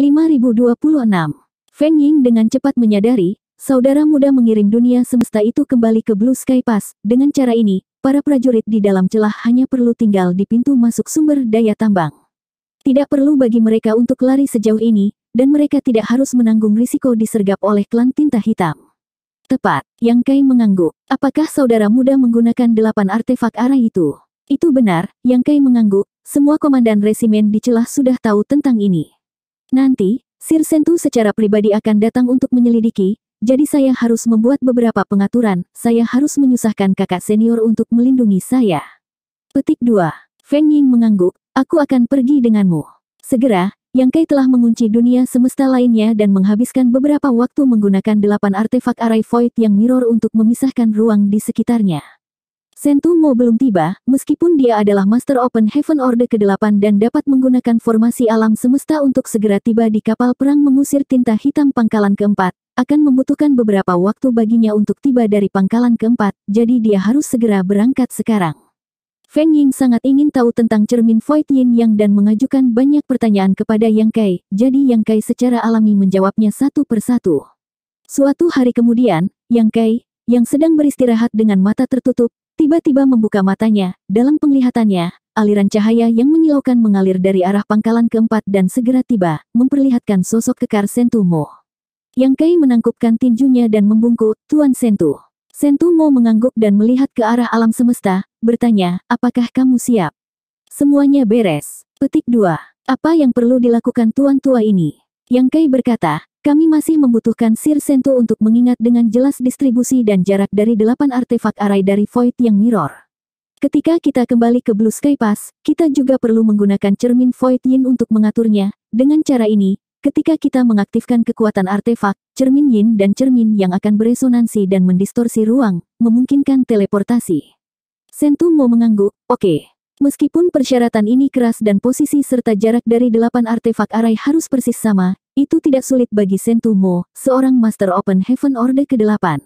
5026. Feng Ying dengan cepat menyadari, saudara muda mengirim dunia semesta itu kembali ke Blue Sky Pass. Dengan cara ini, para prajurit di dalam celah hanya perlu tinggal di pintu masuk sumber daya tambang. Tidak perlu bagi mereka untuk lari sejauh ini, dan mereka tidak harus menanggung risiko disergap oleh klan tinta hitam. Tepat, Yang Kai mengangguk. Apakah saudara muda menggunakan delapan artefak arah itu? Itu benar, Yang Kai mengangguk. Semua komandan resimen di celah sudah tahu tentang ini. Nanti, Sirsentu secara pribadi akan datang untuk menyelidiki, jadi saya harus membuat beberapa pengaturan, saya harus menyusahkan kakak senior untuk melindungi saya. Petik 2. Feng Ying mengangguk, aku akan pergi denganmu. Segera, Yang Kai telah mengunci dunia semesta lainnya dan menghabiskan beberapa waktu menggunakan delapan artefak array void yang mirror untuk memisahkan ruang di sekitarnya. Sentumo belum tiba, meskipun dia adalah Master Open Heaven Order ke-8 dan dapat menggunakan formasi alam semesta untuk segera tiba di kapal perang mengusir tinta hitam pangkalan keempat, akan membutuhkan beberapa waktu baginya untuk tiba dari pangkalan keempat, jadi dia harus segera berangkat sekarang. Feng Ying sangat ingin tahu tentang cermin Void Yin Yang dan mengajukan banyak pertanyaan kepada Yang Kai, jadi Yang Kai secara alami menjawabnya satu persatu. Suatu hari kemudian, Yang Kai, yang sedang beristirahat dengan mata tertutup, tiba-tiba membuka matanya, dalam penglihatannya, aliran cahaya yang menyilaukan mengalir dari arah pangkalan keempat dan segera tiba, memperlihatkan sosok kekar Sentumo. Yang Kai menangkupkan tinjunya dan membungkuk, Tuan Sentu. Sentumo mengangguk dan melihat ke arah alam semesta, bertanya, apakah kamu siap? Semuanya beres. Petik 2. Apa yang perlu dilakukan Tuan Tua ini? Yang Kei berkata, kami masih membutuhkan Sir Sento untuk mengingat dengan jelas distribusi dan jarak dari delapan artefak arai dari Void yang mirror. Ketika kita kembali ke Blue Sky Pass, kita juga perlu menggunakan cermin Void Yin untuk mengaturnya. Dengan cara ini, ketika kita mengaktifkan kekuatan artefak, cermin Yin dan cermin yang akan beresonansi dan mendistorsi ruang, memungkinkan teleportasi. Sentu mau mengangguk, oke. Okay. Meskipun persyaratan ini keras dan posisi serta jarak dari delapan artefak arai harus persis sama, itu tidak sulit bagi Sentumo, seorang Master Open Heaven Order ke-8.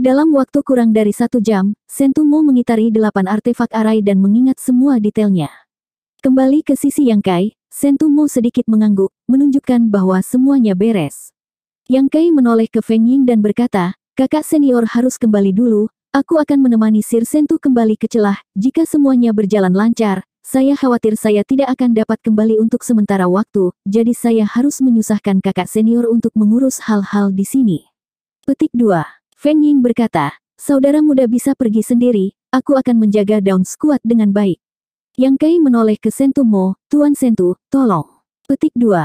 Dalam waktu kurang dari satu jam, Sentumo mengitari delapan artefak arai dan mengingat semua detailnya. Kembali ke sisi Yang Kai, Sentumo sedikit mengangguk, menunjukkan bahwa semuanya beres. Yang Kai menoleh ke Feng Ying dan berkata, kakak senior harus kembali dulu, aku akan menemani Sir Sentu kembali ke celah, jika semuanya berjalan lancar, saya khawatir saya tidak akan dapat kembali untuk sementara waktu, jadi saya harus menyusahkan kakak senior untuk mengurus hal-hal di sini. Petik 2. Feng Ying berkata, saudara muda bisa pergi sendiri, aku akan menjaga daun sekuat dengan baik. Yang Kai menoleh ke Sentu Mo, Tuan Sentu, tolong. Petik 2.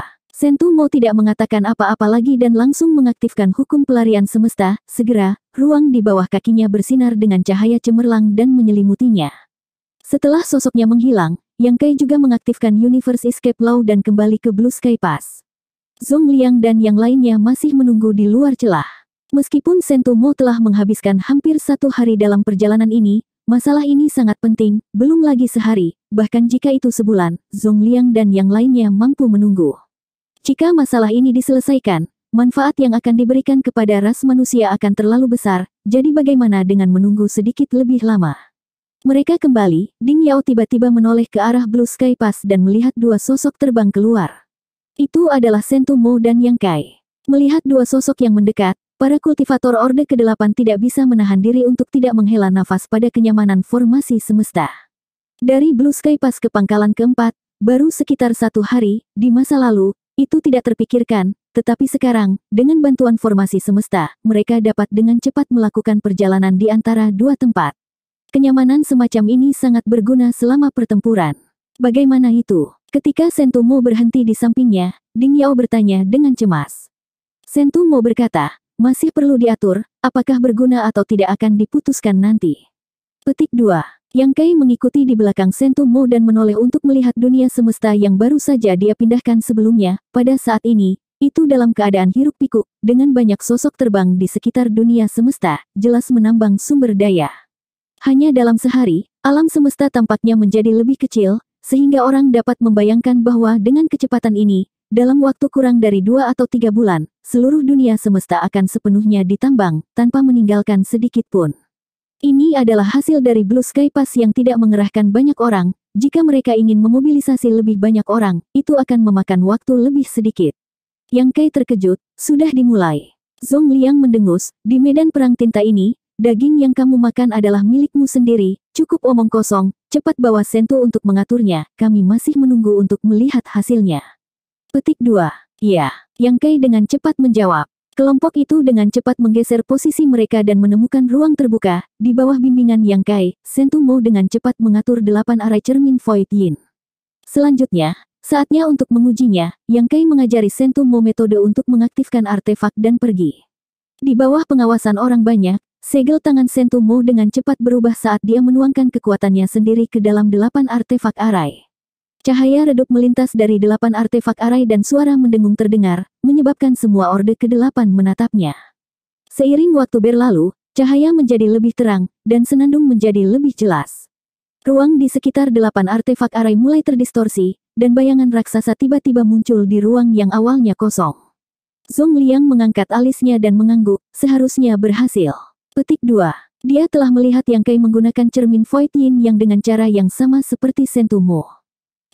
Mo tidak mengatakan apa-apa lagi dan langsung mengaktifkan hukum pelarian semesta, segera, ruang di bawah kakinya bersinar dengan cahaya cemerlang dan menyelimutinya. Setelah sosoknya menghilang, Yang Kai juga mengaktifkan Universe Escape Law dan kembali ke Blue Sky Pass. Zong Liang dan yang lainnya masih menunggu di luar celah. Meskipun Sentomo telah menghabiskan hampir satu hari dalam perjalanan ini, masalah ini sangat penting, belum lagi sehari, bahkan jika itu sebulan, Zong Liang dan yang lainnya mampu menunggu. Jika masalah ini diselesaikan, manfaat yang akan diberikan kepada ras manusia akan terlalu besar, jadi bagaimana dengan menunggu sedikit lebih lama? Mereka kembali, Ding Yao tiba-tiba menoleh ke arah Blue Sky Pass dan melihat dua sosok terbang keluar. Itu adalah Sentu Mo dan Yang Kai. Melihat dua sosok yang mendekat, para kultivator Orde ke-8 tidak bisa menahan diri untuk tidak menghela nafas pada kenyamanan formasi semesta. Dari Blue Sky Pass ke pangkalan keempat, baru sekitar satu hari, di masa lalu, itu tidak terpikirkan, tetapi sekarang, dengan bantuan formasi semesta, mereka dapat dengan cepat melakukan perjalanan di antara dua tempat. Kenyamanan semacam ini sangat berguna selama pertempuran. Bagaimana itu? Ketika Sentumo berhenti di sampingnya, Ding Yao bertanya dengan cemas. Sentumo berkata, masih perlu diatur, apakah berguna atau tidak akan diputuskan nanti. Petik 2. Yang Kai mengikuti di belakang Sentumo dan menoleh untuk melihat dunia semesta yang baru saja dia pindahkan sebelumnya, pada saat ini, itu dalam keadaan hiruk pikuk, dengan banyak sosok terbang di sekitar dunia semesta, jelas menambang sumber daya. Hanya dalam sehari, alam semesta tampaknya menjadi lebih kecil, sehingga orang dapat membayangkan bahwa dengan kecepatan ini, dalam waktu kurang dari dua atau tiga bulan, seluruh dunia semesta akan sepenuhnya ditambang, tanpa meninggalkan sedikit pun. Ini adalah hasil dari Blue Sky Pass yang tidak mengerahkan banyak orang, jika mereka ingin memobilisasi lebih banyak orang, itu akan memakan waktu lebih sedikit. Yang Kai terkejut, sudah dimulai. Zhong Liang mendengus, di medan perang tinta ini, Daging yang kamu makan adalah milikmu sendiri, cukup omong kosong, cepat bawa Sento untuk mengaturnya, kami masih menunggu untuk melihat hasilnya. Petik 2. Ya, Yang Kai dengan cepat menjawab. Kelompok itu dengan cepat menggeser posisi mereka dan menemukan ruang terbuka, di bawah bimbingan Yang Kai, Sentu Mo dengan cepat mengatur delapan arai cermin Void Yin. Selanjutnya, saatnya untuk mengujinya, Yang Kai mengajari Sentu Mo metode untuk mengaktifkan artefak dan pergi. Di bawah pengawasan orang banyak, Segel tangan Sentumo dengan cepat berubah saat dia menuangkan kekuatannya sendiri ke dalam delapan artefak arai. Cahaya redup melintas dari delapan artefak arai dan suara mendengung terdengar, menyebabkan semua orde kedelapan menatapnya. Seiring waktu berlalu, cahaya menjadi lebih terang, dan senandung menjadi lebih jelas. Ruang di sekitar delapan artefak arai mulai terdistorsi, dan bayangan raksasa tiba-tiba muncul di ruang yang awalnya kosong. Zhong Liang mengangkat alisnya dan mengangguk, seharusnya berhasil. Petik 2. Dia telah melihat Yang Kai menggunakan cermin Void Yin yang dengan cara yang sama seperti Sentumo.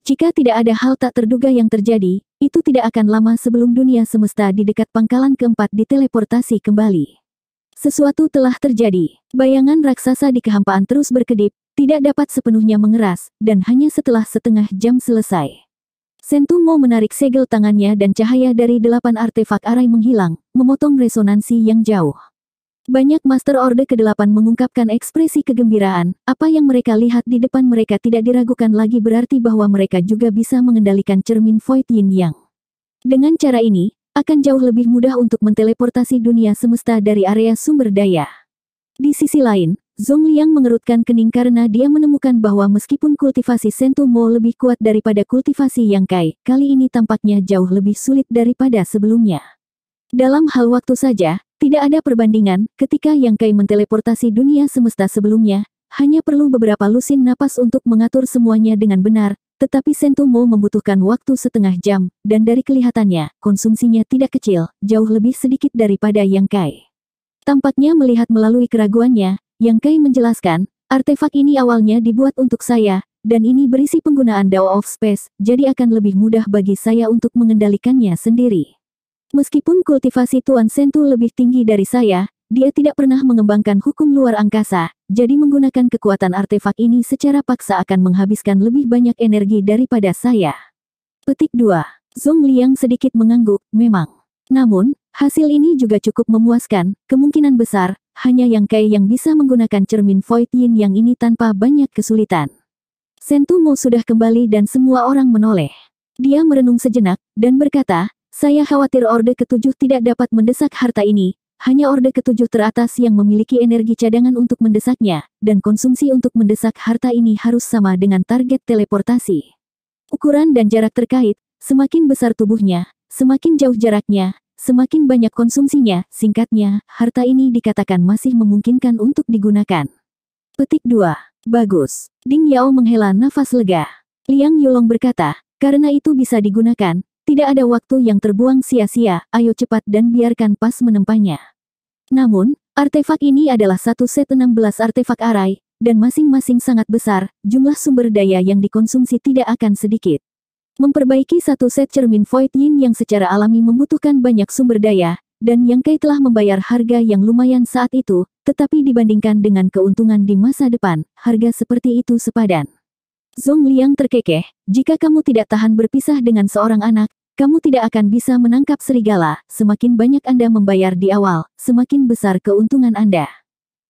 Jika tidak ada hal tak terduga yang terjadi, itu tidak akan lama sebelum dunia semesta di dekat pangkalan keempat diteleportasi kembali. Sesuatu telah terjadi. Bayangan raksasa di kehampaan terus berkedip, tidak dapat sepenuhnya mengeras, dan hanya setelah setengah jam selesai. Sentumo menarik segel tangannya dan cahaya dari delapan artefak arai menghilang, memotong resonansi yang jauh. Banyak Master Orde ke-8 mengungkapkan ekspresi kegembiraan, apa yang mereka lihat di depan mereka tidak diragukan lagi berarti bahwa mereka juga bisa mengendalikan cermin Void Yin Yang. Dengan cara ini, akan jauh lebih mudah untuk menteleportasi dunia semesta dari area sumber daya. Di sisi lain, Zhong Liang mengerutkan kening karena dia menemukan bahwa meskipun kultivasi Sentu Mo lebih kuat daripada kultivasi Yang Kai, kali ini tampaknya jauh lebih sulit daripada sebelumnya. Dalam hal waktu saja, tidak ada perbandingan, ketika Yang Kai menteleportasi dunia semesta sebelumnya, hanya perlu beberapa lusin napas untuk mengatur semuanya dengan benar, tetapi Sentumo membutuhkan waktu setengah jam, dan dari kelihatannya, konsumsinya tidak kecil, jauh lebih sedikit daripada Yang Kai. Tampaknya melihat melalui keraguannya, Yang Kai menjelaskan, artefak ini awalnya dibuat untuk saya, dan ini berisi penggunaan Dao of Space, jadi akan lebih mudah bagi saya untuk mengendalikannya sendiri. Meskipun kultivasi Tuan Sentu lebih tinggi dari saya, dia tidak pernah mengembangkan hukum luar angkasa, jadi menggunakan kekuatan artefak ini secara paksa akan menghabiskan lebih banyak energi daripada saya. Petik 2. Zhong Liang sedikit mengangguk, memang. Namun, hasil ini juga cukup memuaskan, kemungkinan besar, hanya yang Kai yang bisa menggunakan cermin Void Yin yang ini tanpa banyak kesulitan. Sentu Sentumo sudah kembali dan semua orang menoleh. Dia merenung sejenak, dan berkata, saya khawatir Orde Ketujuh tidak dapat mendesak harta ini, hanya Orde Ketujuh teratas yang memiliki energi cadangan untuk mendesaknya, dan konsumsi untuk mendesak harta ini harus sama dengan target teleportasi. Ukuran dan jarak terkait, semakin besar tubuhnya, semakin jauh jaraknya, semakin banyak konsumsinya, singkatnya, harta ini dikatakan masih memungkinkan untuk digunakan. Petik 2. Bagus. Ding Yao menghela nafas lega. Liang Yulong berkata, karena itu bisa digunakan, tidak ada waktu yang terbuang sia-sia, ayo cepat dan biarkan pas menempanya. Namun, artefak ini adalah satu set 16 artefak arai, dan masing-masing sangat besar, jumlah sumber daya yang dikonsumsi tidak akan sedikit. Memperbaiki satu set cermin Void Yin yang secara alami membutuhkan banyak sumber daya, dan yang Kai telah membayar harga yang lumayan saat itu, tetapi dibandingkan dengan keuntungan di masa depan, harga seperti itu sepadan. Zhong Liang terkekeh, jika kamu tidak tahan berpisah dengan seorang anak, kamu tidak akan bisa menangkap serigala, semakin banyak Anda membayar di awal, semakin besar keuntungan Anda.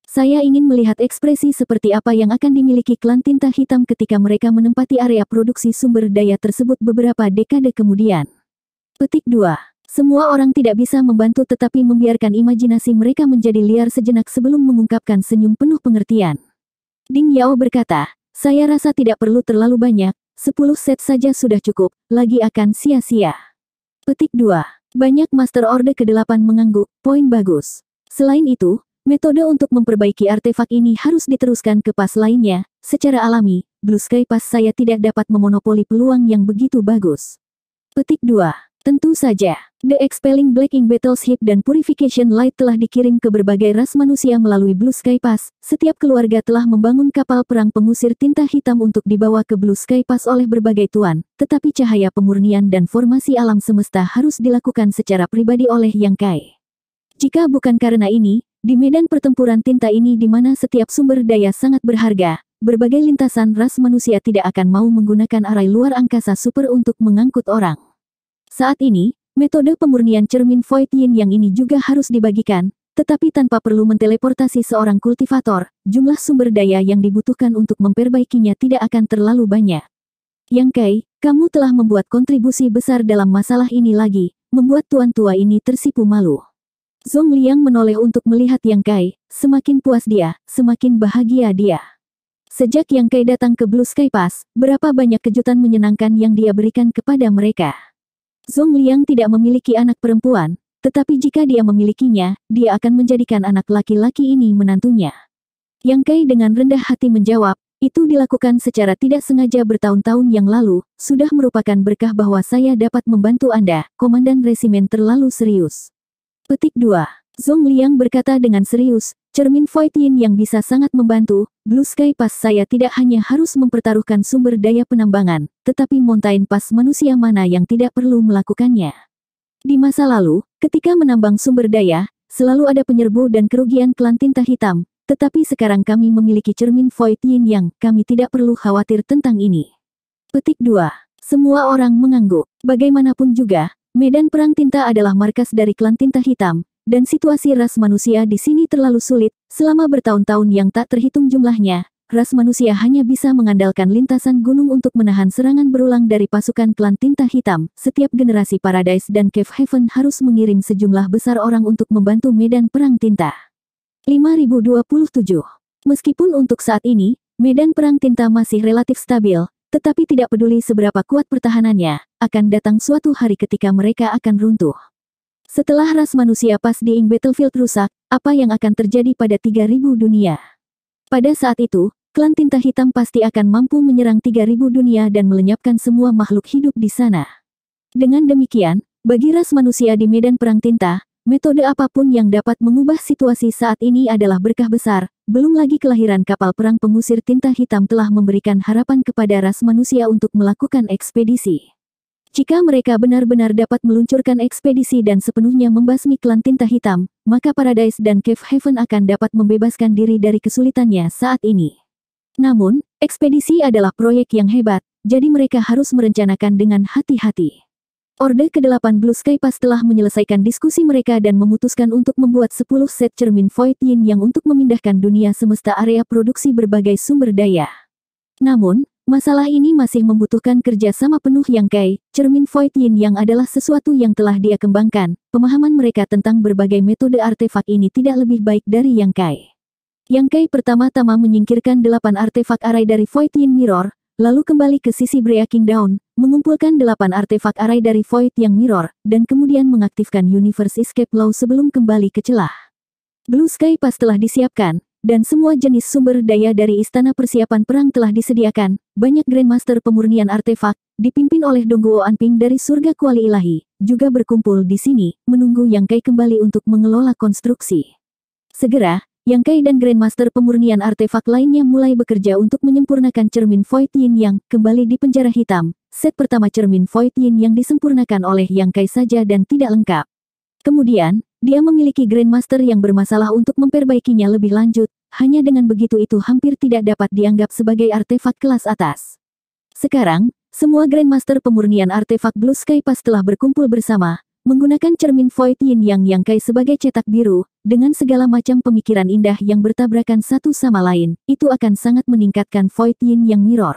Saya ingin melihat ekspresi seperti apa yang akan dimiliki klan tinta hitam ketika mereka menempati area produksi sumber daya tersebut beberapa dekade kemudian. Petik 2. Semua orang tidak bisa membantu tetapi membiarkan imajinasi mereka menjadi liar sejenak sebelum mengungkapkan senyum penuh pengertian. Ding Yao berkata, saya rasa tidak perlu terlalu banyak, 10 set saja sudah cukup, lagi akan sia-sia. Petik 2. Banyak Master Order ke-8 mengangguk, poin bagus. Selain itu, metode untuk memperbaiki artefak ini harus diteruskan ke pas lainnya, secara alami, Blue Sky Pass saya tidak dapat memonopoli peluang yang begitu bagus. Petik 2. Tentu saja, The Expelling Black Ink Battles Hit dan Purification Light telah dikirim ke berbagai ras manusia melalui Blue Sky Pass. Setiap keluarga telah membangun kapal perang pengusir tinta hitam untuk dibawa ke Blue Sky Pass oleh berbagai tuan, tetapi cahaya pemurnian dan formasi alam semesta harus dilakukan secara pribadi oleh Yang Kai. Jika bukan karena ini, di medan pertempuran tinta ini di mana setiap sumber daya sangat berharga, berbagai lintasan ras manusia tidak akan mau menggunakan arai luar angkasa super untuk mengangkut orang. Saat ini, metode pemurnian cermin void yin yang ini juga harus dibagikan, tetapi tanpa perlu menteleportasi seorang kultivator, jumlah sumber daya yang dibutuhkan untuk memperbaikinya tidak akan terlalu banyak. Yang Kai, kamu telah membuat kontribusi besar dalam masalah ini lagi, membuat tuan tua ini tersipu malu. Zhong Liang menoleh untuk melihat Yang Kai, semakin puas dia, semakin bahagia dia. Sejak Yang Kai datang ke Blue Sky Pass, berapa banyak kejutan menyenangkan yang dia berikan kepada mereka. Zong Liang tidak memiliki anak perempuan, tetapi jika dia memilikinya, dia akan menjadikan anak laki-laki ini menantunya. Yang Kai dengan rendah hati menjawab, itu dilakukan secara tidak sengaja bertahun-tahun yang lalu, sudah merupakan berkah bahwa saya dapat membantu Anda, Komandan Resimen terlalu serius. Petik 2 Zong Liang berkata dengan serius, cermin void yin yang bisa sangat membantu, Blue Sky Pass saya tidak hanya harus mempertaruhkan sumber daya penambangan, tetapi Mountain Pass manusia mana yang tidak perlu melakukannya. Di masa lalu, ketika menambang sumber daya, selalu ada penyerbu dan kerugian klan tinta hitam, tetapi sekarang kami memiliki cermin void yin yang kami tidak perlu khawatir tentang ini. Petik 2. Semua orang mengangguk. Bagaimanapun juga, medan perang tinta adalah markas dari klan tinta hitam, dan situasi ras manusia di sini terlalu sulit, selama bertahun-tahun yang tak terhitung jumlahnya, ras manusia hanya bisa mengandalkan lintasan gunung untuk menahan serangan berulang dari pasukan klan tinta hitam. Setiap generasi Paradise dan Cave Heaven harus mengirim sejumlah besar orang untuk membantu medan perang tinta. 5027 Meskipun untuk saat ini, medan perang tinta masih relatif stabil, tetapi tidak peduli seberapa kuat pertahanannya, akan datang suatu hari ketika mereka akan runtuh. Setelah ras manusia pas diing battlefield rusak, apa yang akan terjadi pada 3000 dunia? Pada saat itu, klan tinta hitam pasti akan mampu menyerang 3000 dunia dan melenyapkan semua makhluk hidup di sana. Dengan demikian, bagi ras manusia di medan perang tinta, metode apapun yang dapat mengubah situasi saat ini adalah berkah besar, belum lagi kelahiran kapal perang pengusir tinta hitam telah memberikan harapan kepada ras manusia untuk melakukan ekspedisi. Jika mereka benar-benar dapat meluncurkan ekspedisi dan sepenuhnya membasmi klan tinta hitam, maka Paradise dan Cave Haven akan dapat membebaskan diri dari kesulitannya saat ini. Namun, ekspedisi adalah proyek yang hebat, jadi mereka harus merencanakan dengan hati-hati. Orde ke-8 Blue Sky pas telah menyelesaikan diskusi mereka dan memutuskan untuk membuat 10 set cermin Void Yin yang untuk memindahkan dunia semesta area produksi berbagai sumber daya. Namun, Masalah ini masih membutuhkan kerjasama penuh yang kai, cermin Void Yin yang adalah sesuatu yang telah dia kembangkan, pemahaman mereka tentang berbagai metode artefak ini tidak lebih baik dari yang kai. Yang kai pertama-tama menyingkirkan delapan artefak arai dari Void Yin Mirror, lalu kembali ke sisi Breaking Down, mengumpulkan delapan artefak arai dari Void yang mirror, dan kemudian mengaktifkan Universe Escape Law sebelum kembali ke celah. Blue Sky pas telah disiapkan, dan semua jenis sumber daya dari Istana Persiapan Perang telah disediakan, banyak Grandmaster pemurnian artefak, dipimpin oleh Dongguo Anping dari surga kuali ilahi, juga berkumpul di sini, menunggu Yang Kai kembali untuk mengelola konstruksi. Segera, Yang Kai dan Grandmaster pemurnian artefak lainnya mulai bekerja untuk menyempurnakan cermin Void Yin yang kembali di penjara hitam. Set pertama cermin Void Yin yang disempurnakan oleh Yang Kai saja dan tidak lengkap. Kemudian, dia memiliki Grandmaster yang bermasalah untuk memperbaikinya lebih lanjut, hanya dengan begitu itu hampir tidak dapat dianggap sebagai artefak kelas atas. Sekarang, semua Grandmaster pemurnian artefak Blue Sky Pass telah berkumpul bersama, menggunakan cermin Void Yin Yang Yang Kai sebagai cetak biru, dengan segala macam pemikiran indah yang bertabrakan satu sama lain, itu akan sangat meningkatkan Void Yin Yang Mirror.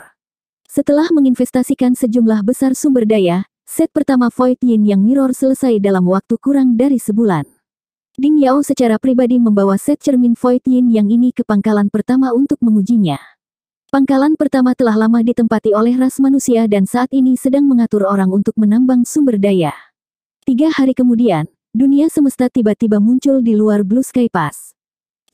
Setelah menginvestasikan sejumlah besar sumber daya, Set pertama Void Yin yang Mirror selesai dalam waktu kurang dari sebulan. Ding Yao secara pribadi membawa set cermin Void Yin yang ini ke pangkalan pertama untuk mengujinya. Pangkalan pertama telah lama ditempati oleh ras manusia dan saat ini sedang mengatur orang untuk menambang sumber daya. Tiga hari kemudian, dunia semesta tiba-tiba muncul di luar Blue Sky Pass.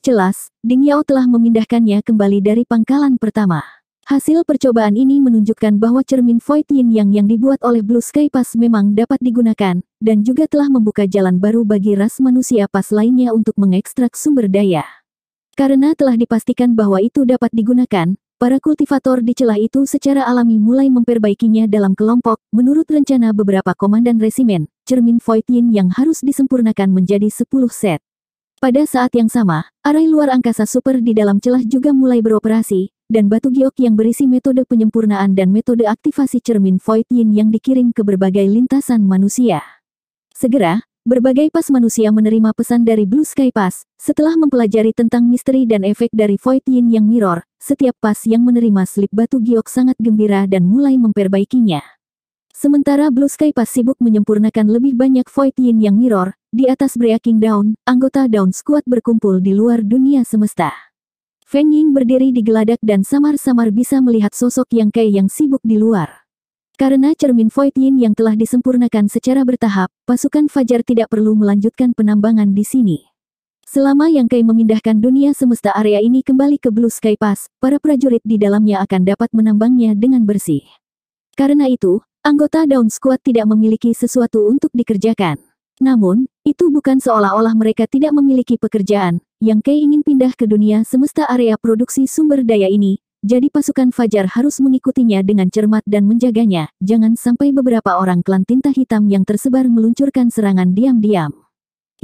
Jelas, Ding Yao telah memindahkannya kembali dari pangkalan pertama. Hasil percobaan ini menunjukkan bahwa cermin Void Yin Yang yang dibuat oleh Blue Sky Pass memang dapat digunakan, dan juga telah membuka jalan baru bagi ras manusia pas lainnya untuk mengekstrak sumber daya. Karena telah dipastikan bahwa itu dapat digunakan, para kultivator di celah itu secara alami mulai memperbaikinya dalam kelompok, menurut rencana beberapa komandan resimen, cermin Void Yin Yang harus disempurnakan menjadi 10 set. Pada saat yang sama, arai luar angkasa super di dalam celah juga mulai beroperasi, dan batu giok yang berisi metode penyempurnaan dan metode aktivasi cermin void yin yang dikirim ke berbagai lintasan manusia. Segera, berbagai pas manusia menerima pesan dari Blue Sky Pass, setelah mempelajari tentang misteri dan efek dari void yin yang mirror, setiap pas yang menerima slip batu giok sangat gembira dan mulai memperbaikinya. Sementara Blue Sky Pass sibuk menyempurnakan lebih banyak Void Yin yang mirror, di atas Breaking Down, anggota Down Squad berkumpul di luar dunia semesta. Feng Ying berdiri di geladak dan samar-samar bisa melihat sosok yang Kai yang sibuk di luar. Karena cermin Void Yin yang telah disempurnakan secara bertahap, pasukan Fajar tidak perlu melanjutkan penambangan di sini. Selama Yang Kai memindahkan dunia semesta area ini kembali ke Blue Sky Pass, para prajurit di dalamnya akan dapat menambangnya dengan bersih. Karena itu, anggota Down Squad tidak memiliki sesuatu untuk dikerjakan. Namun, itu bukan seolah-olah mereka tidak memiliki pekerjaan, yang Kei ingin pindah ke dunia semesta area produksi sumber daya ini, jadi pasukan Fajar harus mengikutinya dengan cermat dan menjaganya, jangan sampai beberapa orang klan tinta hitam yang tersebar meluncurkan serangan diam-diam.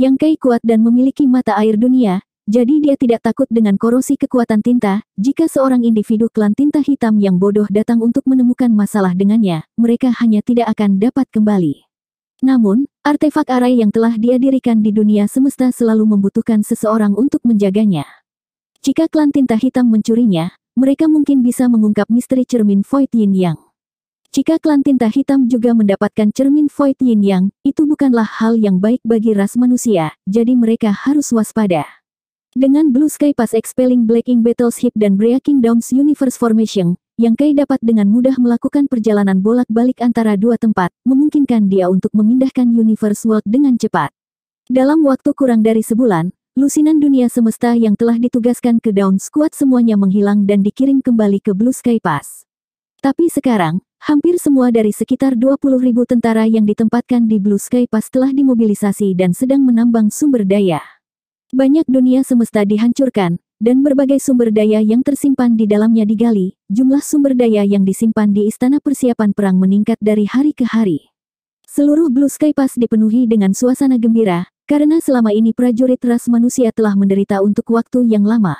Yang Kei kuat dan memiliki mata air dunia, jadi dia tidak takut dengan korosi kekuatan tinta, jika seorang individu klan tinta hitam yang bodoh datang untuk menemukan masalah dengannya, mereka hanya tidak akan dapat kembali. Namun, artefak arai yang telah dia dirikan di dunia semesta selalu membutuhkan seseorang untuk menjaganya. Jika klan tinta hitam mencurinya, mereka mungkin bisa mengungkap misteri cermin Void Yin Yang. Jika klan tinta hitam juga mendapatkan cermin Void Yin Yang, itu bukanlah hal yang baik bagi ras manusia, jadi mereka harus waspada. Dengan Blue Sky Pass Expelling Black Ink Battles dan Breaking Downs Universe Formation, yang Kai dapat dengan mudah melakukan perjalanan bolak-balik antara dua tempat, memungkinkan dia untuk memindahkan Universe World dengan cepat. Dalam waktu kurang dari sebulan, lusinan dunia semesta yang telah ditugaskan ke Down Squad semuanya menghilang dan dikirim kembali ke Blue Sky Pass. Tapi sekarang, hampir semua dari sekitar ribu tentara yang ditempatkan di Blue Sky Pass telah dimobilisasi dan sedang menambang sumber daya. Banyak dunia semesta dihancurkan, dan berbagai sumber daya yang tersimpan di dalamnya digali, jumlah sumber daya yang disimpan di Istana Persiapan Perang meningkat dari hari ke hari. Seluruh Blue Sky Pass dipenuhi dengan suasana gembira, karena selama ini prajurit ras manusia telah menderita untuk waktu yang lama.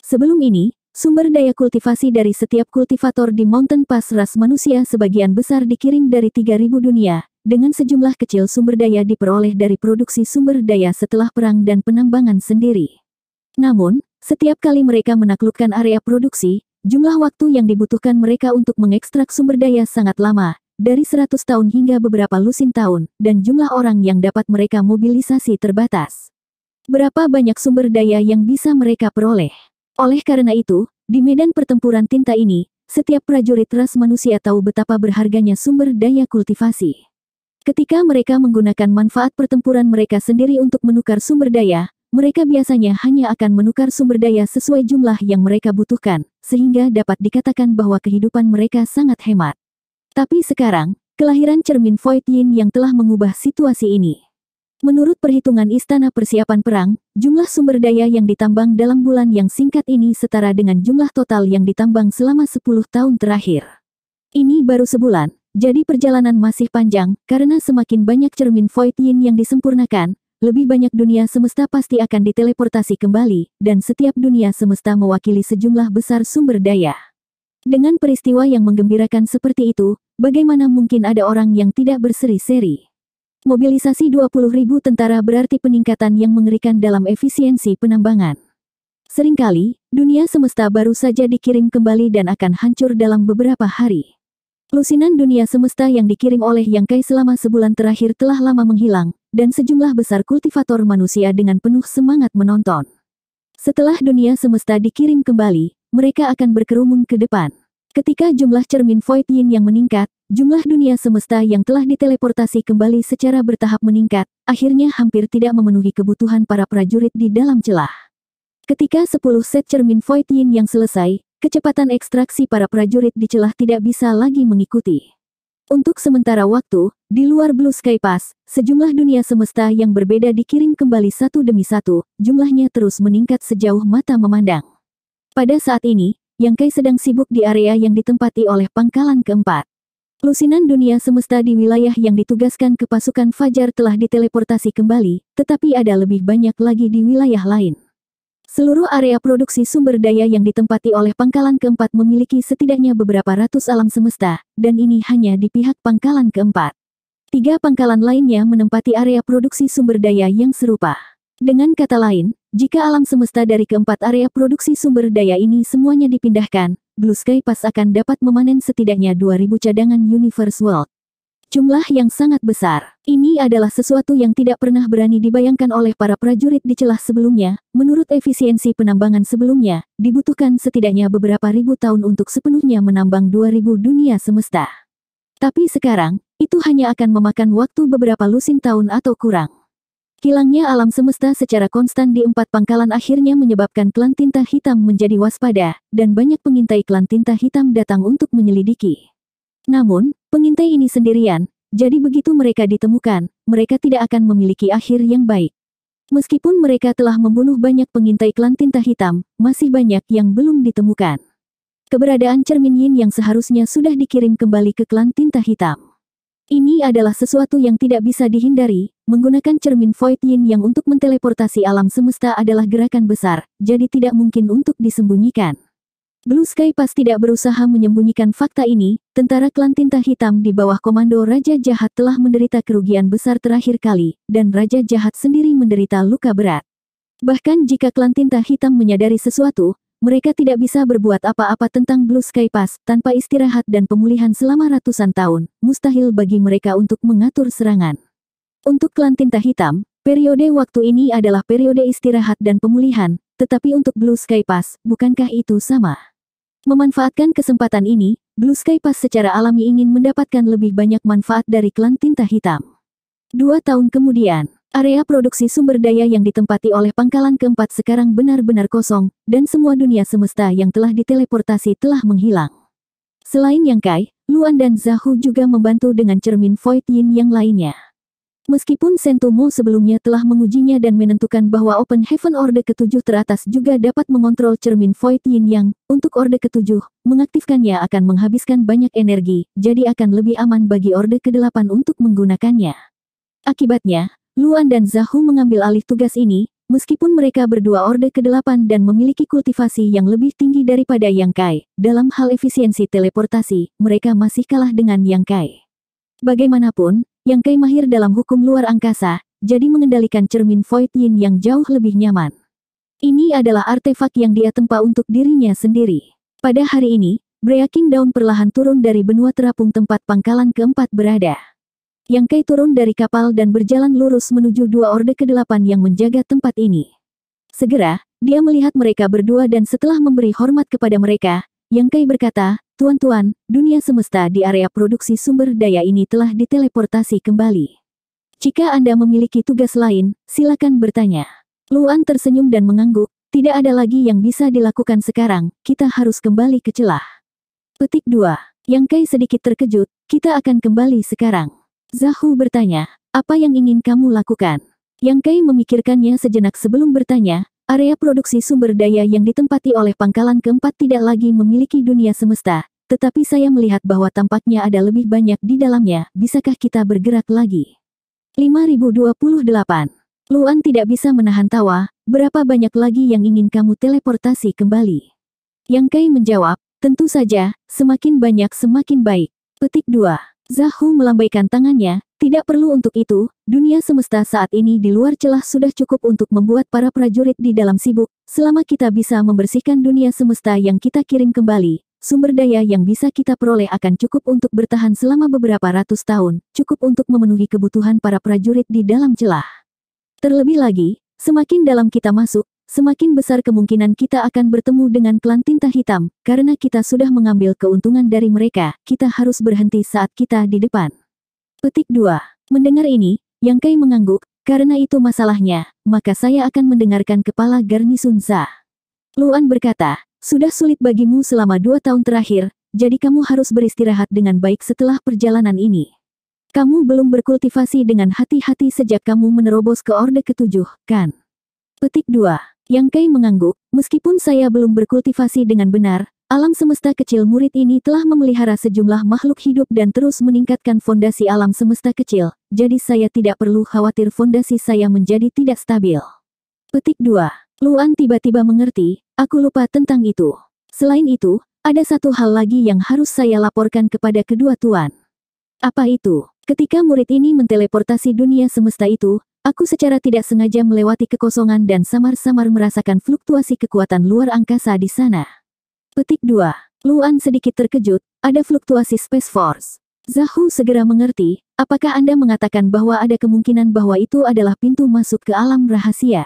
Sebelum ini, sumber daya kultivasi dari setiap kultivator di Mountain Pass ras manusia sebagian besar dikirim dari 3000 dunia, dengan sejumlah kecil sumber daya diperoleh dari produksi sumber daya setelah perang dan penambangan sendiri. Namun, setiap kali mereka menaklukkan area produksi, jumlah waktu yang dibutuhkan mereka untuk mengekstrak sumber daya sangat lama, dari 100 tahun hingga beberapa lusin tahun, dan jumlah orang yang dapat mereka mobilisasi terbatas. Berapa banyak sumber daya yang bisa mereka peroleh? Oleh karena itu, di medan pertempuran tinta ini, setiap prajurit ras manusia tahu betapa berharganya sumber daya kultivasi. Ketika mereka menggunakan manfaat pertempuran mereka sendiri untuk menukar sumber daya, mereka biasanya hanya akan menukar sumber daya sesuai jumlah yang mereka butuhkan, sehingga dapat dikatakan bahwa kehidupan mereka sangat hemat. Tapi sekarang, kelahiran cermin Void Yin yang telah mengubah situasi ini. Menurut perhitungan Istana Persiapan Perang, jumlah sumber daya yang ditambang dalam bulan yang singkat ini setara dengan jumlah total yang ditambang selama 10 tahun terakhir. Ini baru sebulan, jadi perjalanan masih panjang, karena semakin banyak cermin Void Yin yang disempurnakan, lebih banyak dunia semesta pasti akan diteleportasi kembali, dan setiap dunia semesta mewakili sejumlah besar sumber daya. Dengan peristiwa yang menggembirakan seperti itu, bagaimana mungkin ada orang yang tidak berseri-seri? Mobilisasi 20 ribu tentara berarti peningkatan yang mengerikan dalam efisiensi penambangan. Seringkali, dunia semesta baru saja dikirim kembali dan akan hancur dalam beberapa hari. Lusinan dunia semesta yang dikirim oleh Yang Kai selama sebulan terakhir telah lama menghilang, dan sejumlah besar kultivator manusia dengan penuh semangat menonton. Setelah dunia semesta dikirim kembali, mereka akan berkerumun ke depan. Ketika jumlah cermin void yin yang meningkat, jumlah dunia semesta yang telah diteleportasi kembali secara bertahap meningkat, akhirnya hampir tidak memenuhi kebutuhan para prajurit di dalam celah. Ketika 10 set cermin void yin yang selesai, kecepatan ekstraksi para prajurit di celah tidak bisa lagi mengikuti. Untuk sementara waktu, di luar Blue Sky Pass, sejumlah dunia semesta yang berbeda dikirim kembali satu demi satu, jumlahnya terus meningkat sejauh mata memandang. Pada saat ini, Yang Kai sedang sibuk di area yang ditempati oleh pangkalan keempat. Lusinan dunia semesta di wilayah yang ditugaskan ke pasukan Fajar telah diteleportasi kembali, tetapi ada lebih banyak lagi di wilayah lain. Seluruh area produksi sumber daya yang ditempati oleh pangkalan keempat memiliki setidaknya beberapa ratus alam semesta, dan ini hanya di pihak pangkalan keempat. Tiga pangkalan lainnya menempati area produksi sumber daya yang serupa. Dengan kata lain, jika alam semesta dari keempat area produksi sumber daya ini semuanya dipindahkan, Blue Sky Pass akan dapat memanen setidaknya 2000 cadangan Universe World. Jumlah yang sangat besar. Ini adalah sesuatu yang tidak pernah berani dibayangkan oleh para prajurit di celah sebelumnya. Menurut efisiensi penambangan sebelumnya, dibutuhkan setidaknya beberapa ribu tahun untuk sepenuhnya menambang 2000 dunia semesta. Tapi sekarang, itu hanya akan memakan waktu beberapa lusin tahun atau kurang. Hilangnya alam semesta secara konstan di empat pangkalan akhirnya menyebabkan klan tinta hitam menjadi waspada, dan banyak pengintai klan tinta hitam datang untuk menyelidiki. Namun, Pengintai ini sendirian, jadi begitu mereka ditemukan, mereka tidak akan memiliki akhir yang baik. Meskipun mereka telah membunuh banyak pengintai klan tinta hitam, masih banyak yang belum ditemukan. Keberadaan cermin yin yang seharusnya sudah dikirim kembali ke klan tinta hitam. Ini adalah sesuatu yang tidak bisa dihindari, menggunakan cermin void yin yang untuk menteleportasi alam semesta adalah gerakan besar, jadi tidak mungkin untuk disembunyikan. Blue Sky Pass tidak berusaha menyembunyikan fakta ini, tentara klan tinta hitam di bawah komando Raja Jahat telah menderita kerugian besar terakhir kali, dan Raja Jahat sendiri menderita luka berat. Bahkan jika klan tinta hitam menyadari sesuatu, mereka tidak bisa berbuat apa-apa tentang Blue Sky Pass tanpa istirahat dan pemulihan selama ratusan tahun, mustahil bagi mereka untuk mengatur serangan. Untuk klan tinta hitam, periode waktu ini adalah periode istirahat dan pemulihan, tetapi untuk Blue Sky Pass, bukankah itu sama? Memanfaatkan kesempatan ini, Blue Sky Pass secara alami ingin mendapatkan lebih banyak manfaat dari klan tinta hitam. Dua tahun kemudian, area produksi sumber daya yang ditempati oleh pangkalan keempat sekarang benar-benar kosong, dan semua dunia semesta yang telah diteleportasi telah menghilang. Selain Yang Kai, Luan dan Zahu juga membantu dengan cermin Void Yin yang lainnya. Meskipun Sentomo sebelumnya telah mengujinya dan menentukan bahwa Open Heaven Orde ketujuh teratas juga dapat mengontrol cermin Void Yin Yang, untuk Orde ketujuh, mengaktifkannya akan menghabiskan banyak energi, jadi akan lebih aman bagi Orde kedelapan untuk menggunakannya. Akibatnya, Luan dan Zahu mengambil alih tugas ini, meskipun mereka berdua Orde kedelapan dan memiliki kultivasi yang lebih tinggi daripada Yang Kai, dalam hal efisiensi teleportasi, mereka masih kalah dengan Yang Kai. Bagaimanapun, yang Kai mahir dalam hukum luar angkasa, jadi mengendalikan cermin Void Yin yang jauh lebih nyaman. Ini adalah artefak yang dia tempa untuk dirinya sendiri. Pada hari ini, Breaking Down perlahan turun dari benua terapung tempat pangkalan keempat berada. Yang Kai turun dari kapal dan berjalan lurus menuju dua orde kedelapan yang menjaga tempat ini. Segera, dia melihat mereka berdua dan setelah memberi hormat kepada mereka, Yang Kai berkata, Tuan-tuan, dunia semesta di area produksi sumber daya ini telah diteleportasi kembali. Jika Anda memiliki tugas lain, silakan bertanya. Luan tersenyum dan mengangguk, tidak ada lagi yang bisa dilakukan sekarang, kita harus kembali ke celah. Petik 2. Yang Kai sedikit terkejut, kita akan kembali sekarang. Zahu bertanya, apa yang ingin kamu lakukan? Yang Kai memikirkannya sejenak sebelum bertanya, Area produksi sumber daya yang ditempati oleh pangkalan keempat tidak lagi memiliki dunia semesta, tetapi saya melihat bahwa tampaknya ada lebih banyak di dalamnya, bisakah kita bergerak lagi? 5028. Luan tidak bisa menahan tawa, berapa banyak lagi yang ingin kamu teleportasi kembali? Yang Kai menjawab, tentu saja, semakin banyak semakin baik. Petik 2. Zahu melambaikan tangannya, tidak perlu untuk itu, dunia semesta saat ini di luar celah sudah cukup untuk membuat para prajurit di dalam sibuk, selama kita bisa membersihkan dunia semesta yang kita kirim kembali, sumber daya yang bisa kita peroleh akan cukup untuk bertahan selama beberapa ratus tahun, cukup untuk memenuhi kebutuhan para prajurit di dalam celah. Terlebih lagi, semakin dalam kita masuk, semakin besar kemungkinan kita akan bertemu dengan klan tinta hitam, karena kita sudah mengambil keuntungan dari mereka, kita harus berhenti saat kita di depan. Petik 2. Mendengar ini, Yang Kai mengangguk, karena itu masalahnya, maka saya akan mendengarkan kepala garnisun Za. Luan berkata, sudah sulit bagimu selama dua tahun terakhir, jadi kamu harus beristirahat dengan baik setelah perjalanan ini. Kamu belum berkultivasi dengan hati-hati sejak kamu menerobos ke Orde Ketujuh, kan? Petik 2. Yang Kei mengangguk, meskipun saya belum berkultivasi dengan benar, alam semesta kecil murid ini telah memelihara sejumlah makhluk hidup dan terus meningkatkan fondasi alam semesta kecil, jadi saya tidak perlu khawatir fondasi saya menjadi tidak stabil. Petik 2. Luan tiba-tiba mengerti, aku lupa tentang itu. Selain itu, ada satu hal lagi yang harus saya laporkan kepada kedua tuan. Apa itu? Ketika murid ini menteleportasi dunia semesta itu, Aku secara tidak sengaja melewati kekosongan dan samar-samar merasakan fluktuasi kekuatan luar angkasa di sana. Petik 2. Luan sedikit terkejut, ada fluktuasi Space Force. Zahu segera mengerti, apakah Anda mengatakan bahwa ada kemungkinan bahwa itu adalah pintu masuk ke alam rahasia?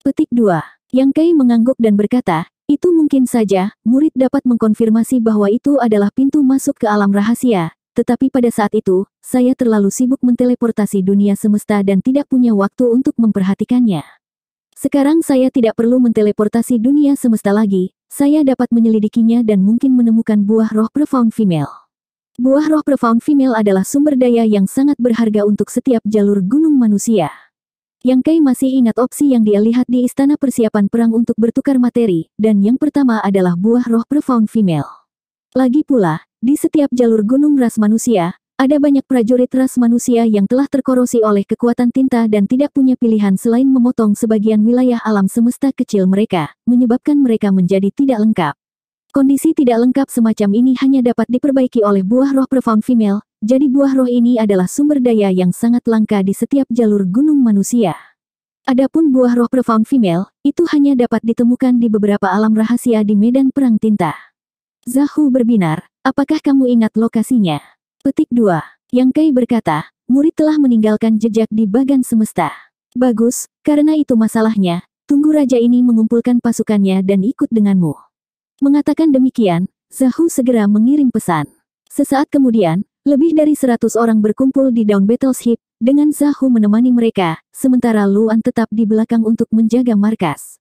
Petik 2. Yang Kai mengangguk dan berkata, itu mungkin saja, murid dapat mengkonfirmasi bahwa itu adalah pintu masuk ke alam rahasia, tetapi pada saat itu, saya terlalu sibuk menteleportasi dunia semesta dan tidak punya waktu untuk memperhatikannya. Sekarang saya tidak perlu menteleportasi dunia semesta lagi, saya dapat menyelidikinya dan mungkin menemukan buah roh profound female. Buah roh profound female adalah sumber daya yang sangat berharga untuk setiap jalur gunung manusia. Yang Kai masih ingat opsi yang dia lihat di istana persiapan perang untuk bertukar materi, dan yang pertama adalah buah roh profound female. Lagi pula, di setiap jalur gunung ras manusia, ada banyak prajurit ras manusia yang telah terkorosi oleh kekuatan tinta dan tidak punya pilihan selain memotong sebagian wilayah alam semesta kecil mereka, menyebabkan mereka menjadi tidak lengkap. Kondisi tidak lengkap semacam ini hanya dapat diperbaiki oleh buah roh profound female, jadi buah roh ini adalah sumber daya yang sangat langka di setiap jalur gunung manusia. Adapun buah roh profound female, itu hanya dapat ditemukan di beberapa alam rahasia di medan perang tinta. Zahu berbinar, Apakah kamu ingat lokasinya? Petik 2. Yang Kai berkata, murid telah meninggalkan jejak di bagan semesta. Bagus, karena itu masalahnya, tunggu raja ini mengumpulkan pasukannya dan ikut denganmu. Mengatakan demikian, Zahu segera mengirim pesan. Sesaat kemudian, lebih dari seratus orang berkumpul di Down Battles Heap, dengan Zahu menemani mereka, sementara Luan tetap di belakang untuk menjaga markas.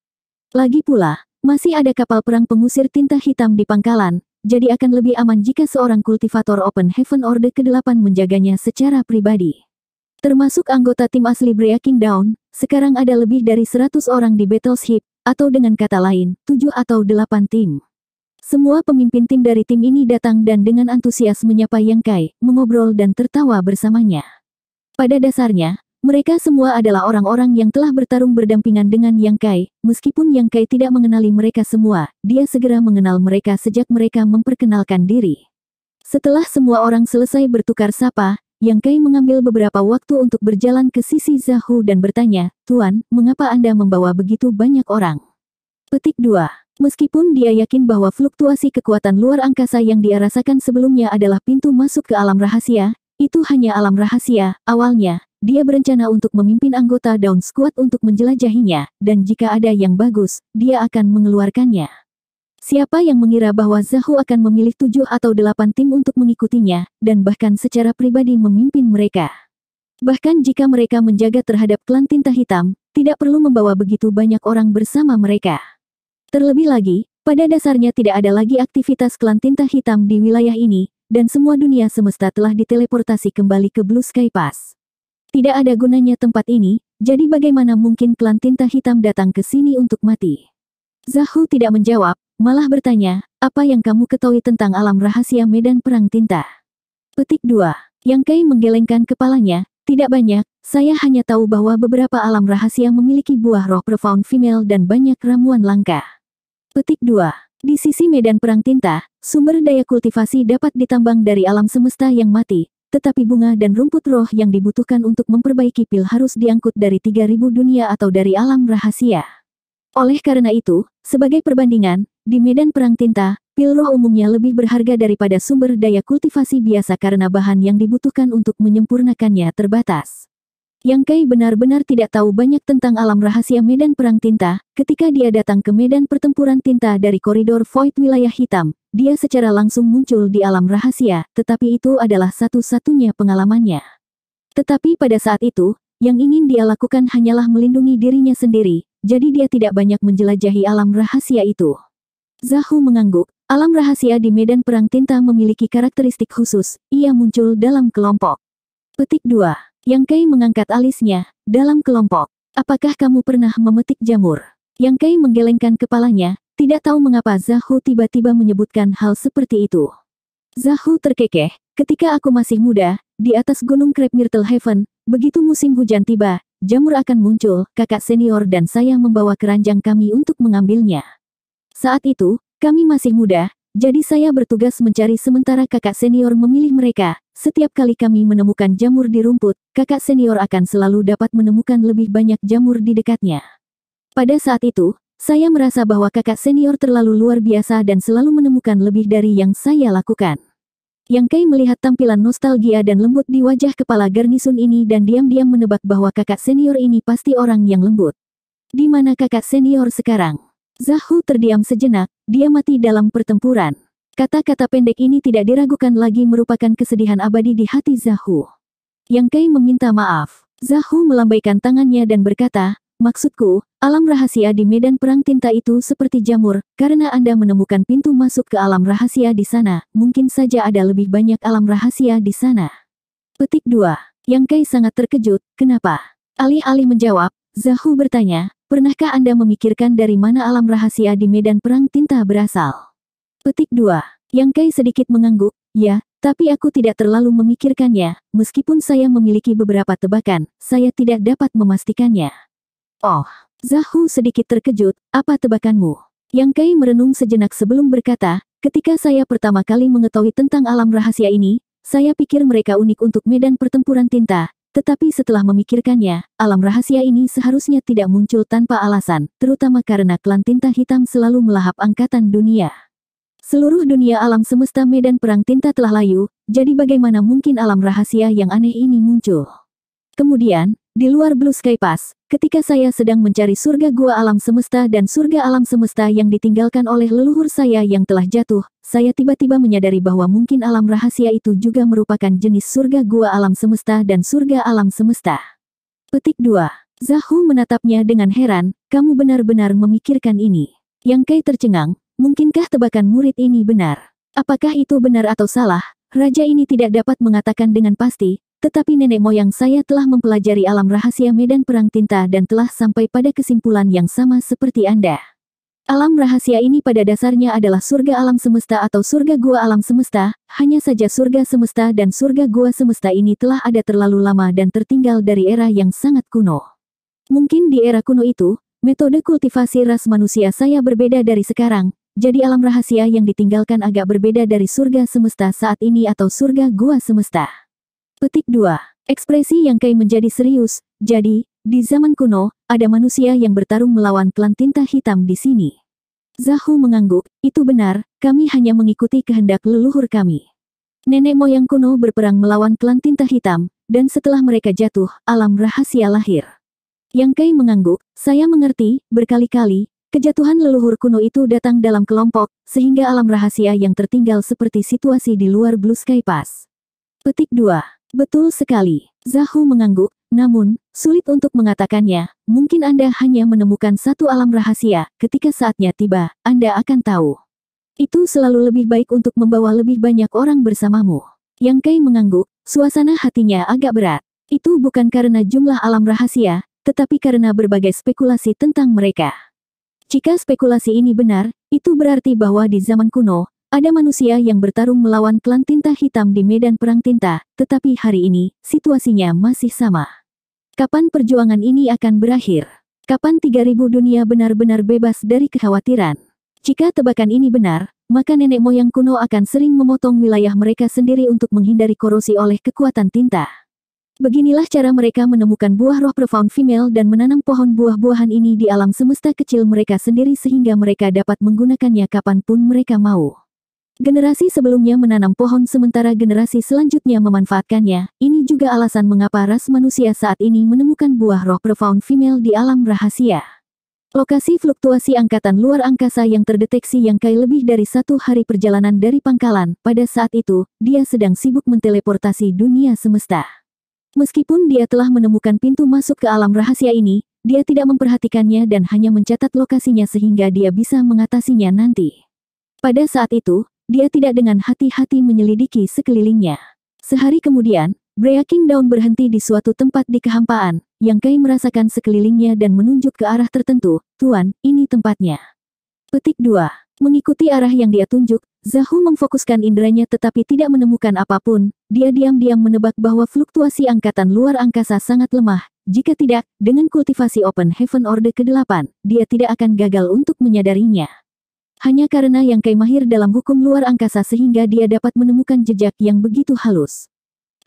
Lagi pula, masih ada kapal perang pengusir tinta hitam di pangkalan, jadi akan lebih aman jika seorang kultivator Open Heaven Order ke-8 menjaganya secara pribadi. Termasuk anggota tim asli Breaking Down, sekarang ada lebih dari 100 orang di Battleship, atau dengan kata lain, 7 atau 8 tim. Semua pemimpin tim dari tim ini datang dan dengan antusias menyapa Yang Kai, mengobrol dan tertawa bersamanya. Pada dasarnya, mereka semua adalah orang-orang yang telah bertarung berdampingan dengan Yang Kai, meskipun Yang Kai tidak mengenali mereka semua, dia segera mengenal mereka sejak mereka memperkenalkan diri. Setelah semua orang selesai bertukar sapa, Yang Kai mengambil beberapa waktu untuk berjalan ke sisi Zahu dan bertanya, Tuan, mengapa Anda membawa begitu banyak orang? Petik 2. Meskipun dia yakin bahwa fluktuasi kekuatan luar angkasa yang dia rasakan sebelumnya adalah pintu masuk ke alam rahasia, itu hanya alam rahasia, awalnya, dia berencana untuk memimpin anggota Down Squad untuk menjelajahinya, dan jika ada yang bagus, dia akan mengeluarkannya. Siapa yang mengira bahwa Zahu akan memilih tujuh atau delapan tim untuk mengikutinya, dan bahkan secara pribadi memimpin mereka. Bahkan jika mereka menjaga terhadap klan tinta hitam, tidak perlu membawa begitu banyak orang bersama mereka. Terlebih lagi, pada dasarnya tidak ada lagi aktivitas klan tinta hitam di wilayah ini, dan semua dunia semesta telah diteleportasi kembali ke Blue Sky Pass. Tidak ada gunanya tempat ini, jadi bagaimana mungkin klan tinta hitam datang ke sini untuk mati? Zahu tidak menjawab, malah bertanya, apa yang kamu ketahui tentang alam rahasia medan perang tinta? Petik 2. Yang Kai menggelengkan kepalanya, tidak banyak, saya hanya tahu bahwa beberapa alam rahasia memiliki buah roh profound female dan banyak ramuan langka. Petik 2. Di sisi medan perang tinta, sumber daya kultivasi dapat ditambang dari alam semesta yang mati, tetapi bunga dan rumput roh yang dibutuhkan untuk memperbaiki pil harus diangkut dari 3000 dunia atau dari alam rahasia. Oleh karena itu, sebagai perbandingan, di medan perang tinta, pil roh umumnya lebih berharga daripada sumber daya kultivasi biasa karena bahan yang dibutuhkan untuk menyempurnakannya terbatas. Yang Kai benar-benar tidak tahu banyak tentang alam rahasia medan perang tinta, ketika dia datang ke medan pertempuran tinta dari koridor void wilayah hitam, dia secara langsung muncul di alam rahasia, tetapi itu adalah satu-satunya pengalamannya. Tetapi pada saat itu, yang ingin dia lakukan hanyalah melindungi dirinya sendiri, jadi dia tidak banyak menjelajahi alam rahasia itu. Zahu mengangguk, alam rahasia di medan perang tinta memiliki karakteristik khusus, ia muncul dalam kelompok. Petik 2 yang Kai mengangkat alisnya, dalam kelompok. Apakah kamu pernah memetik jamur? Yang Kai menggelengkan kepalanya, tidak tahu mengapa Zahu tiba-tiba menyebutkan hal seperti itu. Zahu terkekeh, ketika aku masih muda, di atas gunung Crab Myrtle Heaven, begitu musim hujan tiba, jamur akan muncul, kakak senior dan saya membawa keranjang kami untuk mengambilnya. Saat itu, kami masih muda, jadi saya bertugas mencari sementara kakak senior memilih mereka, setiap kali kami menemukan jamur di rumput, kakak senior akan selalu dapat menemukan lebih banyak jamur di dekatnya. Pada saat itu, saya merasa bahwa kakak senior terlalu luar biasa dan selalu menemukan lebih dari yang saya lakukan. Yang Kai melihat tampilan nostalgia dan lembut di wajah kepala garnisun ini dan diam-diam menebak bahwa kakak senior ini pasti orang yang lembut. Di mana kakak senior sekarang? Zahu terdiam sejenak, dia mati dalam pertempuran. Kata-kata pendek ini tidak diragukan lagi merupakan kesedihan abadi di hati Zahu. Yang Kai meminta maaf. Zahu melambaikan tangannya dan berkata, Maksudku, alam rahasia di medan perang tinta itu seperti jamur, karena Anda menemukan pintu masuk ke alam rahasia di sana, mungkin saja ada lebih banyak alam rahasia di sana. Petik 2. Yang Kai sangat terkejut, kenapa? Alih-alih menjawab, Zahu bertanya, pernahkah Anda memikirkan dari mana alam rahasia di medan perang tinta berasal? Petik 2. Yang Kai sedikit mengangguk, ya, tapi aku tidak terlalu memikirkannya, meskipun saya memiliki beberapa tebakan, saya tidak dapat memastikannya. Oh, Zahu sedikit terkejut, apa tebakanmu? Yang Kai merenung sejenak sebelum berkata, ketika saya pertama kali mengetahui tentang alam rahasia ini, saya pikir mereka unik untuk medan pertempuran tinta, tetapi setelah memikirkannya, alam rahasia ini seharusnya tidak muncul tanpa alasan, terutama karena klan tinta hitam selalu melahap angkatan dunia. Seluruh dunia alam semesta medan perang tinta telah layu, jadi bagaimana mungkin alam rahasia yang aneh ini muncul? Kemudian, di luar Blue Sky Pass, ketika saya sedang mencari surga gua alam semesta dan surga alam semesta yang ditinggalkan oleh leluhur saya yang telah jatuh, saya tiba-tiba menyadari bahwa mungkin alam rahasia itu juga merupakan jenis surga gua alam semesta dan surga alam semesta. Petik 2. Zahu menatapnya dengan heran, kamu benar-benar memikirkan ini. Yang Kai tercengang, Mungkinkah tebakan murid ini benar? Apakah itu benar atau salah? Raja ini tidak dapat mengatakan dengan pasti, tetapi nenek moyang saya telah mempelajari alam rahasia medan perang tinta dan telah sampai pada kesimpulan yang sama seperti Anda. Alam rahasia ini pada dasarnya adalah surga alam semesta atau surga gua alam semesta, hanya saja surga semesta dan surga gua semesta ini telah ada terlalu lama dan tertinggal dari era yang sangat kuno. Mungkin di era kuno itu, metode kultivasi ras manusia saya berbeda dari sekarang, jadi alam rahasia yang ditinggalkan agak berbeda dari surga semesta saat ini atau surga gua semesta. Petik 2. Ekspresi yang Kai menjadi serius, jadi, di zaman kuno, ada manusia yang bertarung melawan klan tinta hitam di sini. Zahu mengangguk, itu benar, kami hanya mengikuti kehendak leluhur kami. Nenek moyang kuno berperang melawan klan tinta hitam, dan setelah mereka jatuh, alam rahasia lahir. Yang Kai mengangguk, saya mengerti, berkali-kali, Kejatuhan leluhur kuno itu datang dalam kelompok, sehingga alam rahasia yang tertinggal seperti situasi di luar Blue Sky Pass. Petik 2. Betul sekali. Zahu mengangguk, namun, sulit untuk mengatakannya, mungkin Anda hanya menemukan satu alam rahasia, ketika saatnya tiba, Anda akan tahu. Itu selalu lebih baik untuk membawa lebih banyak orang bersamamu. Yang Kai mengangguk, suasana hatinya agak berat. Itu bukan karena jumlah alam rahasia, tetapi karena berbagai spekulasi tentang mereka. Jika spekulasi ini benar, itu berarti bahwa di zaman kuno, ada manusia yang bertarung melawan klan tinta hitam di medan perang tinta, tetapi hari ini, situasinya masih sama. Kapan perjuangan ini akan berakhir? Kapan 3000 dunia benar-benar bebas dari kekhawatiran? Jika tebakan ini benar, maka nenek moyang kuno akan sering memotong wilayah mereka sendiri untuk menghindari korosi oleh kekuatan tinta. Beginilah cara mereka menemukan buah roh profound female dan menanam pohon buah-buahan ini di alam semesta kecil mereka sendiri sehingga mereka dapat menggunakannya kapanpun mereka mau. Generasi sebelumnya menanam pohon sementara generasi selanjutnya memanfaatkannya. Ini juga alasan mengapa ras manusia saat ini menemukan buah roh profound female di alam rahasia. Lokasi fluktuasi angkatan luar angkasa yang terdeteksi yang kai lebih dari satu hari perjalanan dari pangkalan, pada saat itu, dia sedang sibuk menteleportasi dunia semesta. Meskipun dia telah menemukan pintu masuk ke alam rahasia ini, dia tidak memperhatikannya dan hanya mencatat lokasinya sehingga dia bisa mengatasinya nanti. Pada saat itu, dia tidak dengan hati-hati menyelidiki sekelilingnya. Sehari kemudian, Breaking Dawn berhenti di suatu tempat di kehampaan, yang Kai merasakan sekelilingnya dan menunjuk ke arah tertentu, Tuan, ini tempatnya. Petik 2. Mengikuti arah yang dia tunjuk, Zahu memfokuskan inderanya tetapi tidak menemukan apapun. Dia diam-diam menebak bahwa fluktuasi angkatan luar angkasa sangat lemah. Jika tidak, dengan kultivasi Open Heaven Order ke-8, dia tidak akan gagal untuk menyadarinya. Hanya karena yang kai mahir dalam hukum luar angkasa sehingga dia dapat menemukan jejak yang begitu halus.